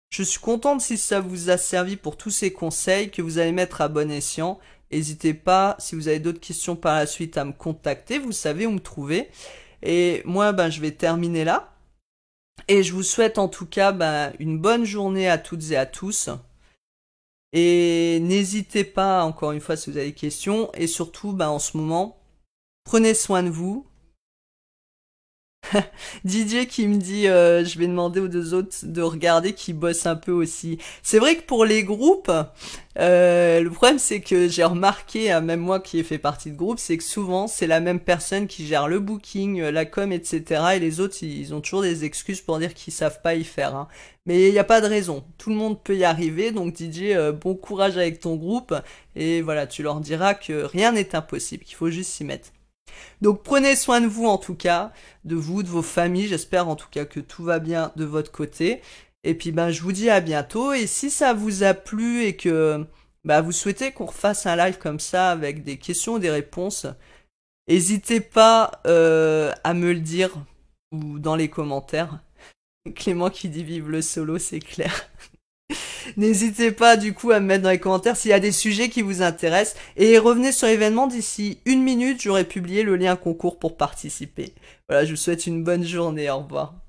je suis contente si ça vous a servi pour tous ces conseils que vous allez mettre à bon escient. N'hésitez pas, si vous avez d'autres questions par la suite, à me contacter. Vous savez où me trouver. Et moi, ben, je vais terminer là. Et je vous souhaite en tout cas bah, une bonne journée à toutes et à tous. Et n'hésitez pas, encore une fois, si vous avez des questions. Et surtout, bah, en ce moment, prenez soin de vous, [LAUGHS] Didier qui me dit euh, je vais demander aux deux autres de regarder qui bossent un peu aussi. C'est vrai que pour les groupes, euh, le problème c'est que j'ai remarqué, hein, même moi qui ai fait partie de groupe, c'est que souvent c'est la même personne qui gère le booking, euh, la com, etc. Et les autres ils ont toujours des excuses pour dire qu'ils savent pas y faire. Hein. Mais il n'y a pas de raison, tout le monde peut y arriver. Donc Didier, bon courage avec ton groupe et voilà, tu leur diras que rien n'est impossible, qu'il faut juste s'y mettre. Donc prenez soin de vous en tout cas, de vous, de vos familles, j'espère en tout cas que tout va bien de votre côté. Et puis ben je vous dis à bientôt et si ça vous a plu et que ben, vous souhaitez qu'on refasse un live comme ça avec des questions, des réponses, n'hésitez pas euh, à me le dire ou dans les commentaires. Clément qui dit vive le solo, c'est clair. [LAUGHS] N'hésitez pas du coup à me mettre dans les commentaires s'il y a des sujets qui vous intéressent et revenez sur l'événement d'ici une minute, j'aurai publié le lien concours pour participer. Voilà, je vous souhaite une bonne journée, au revoir.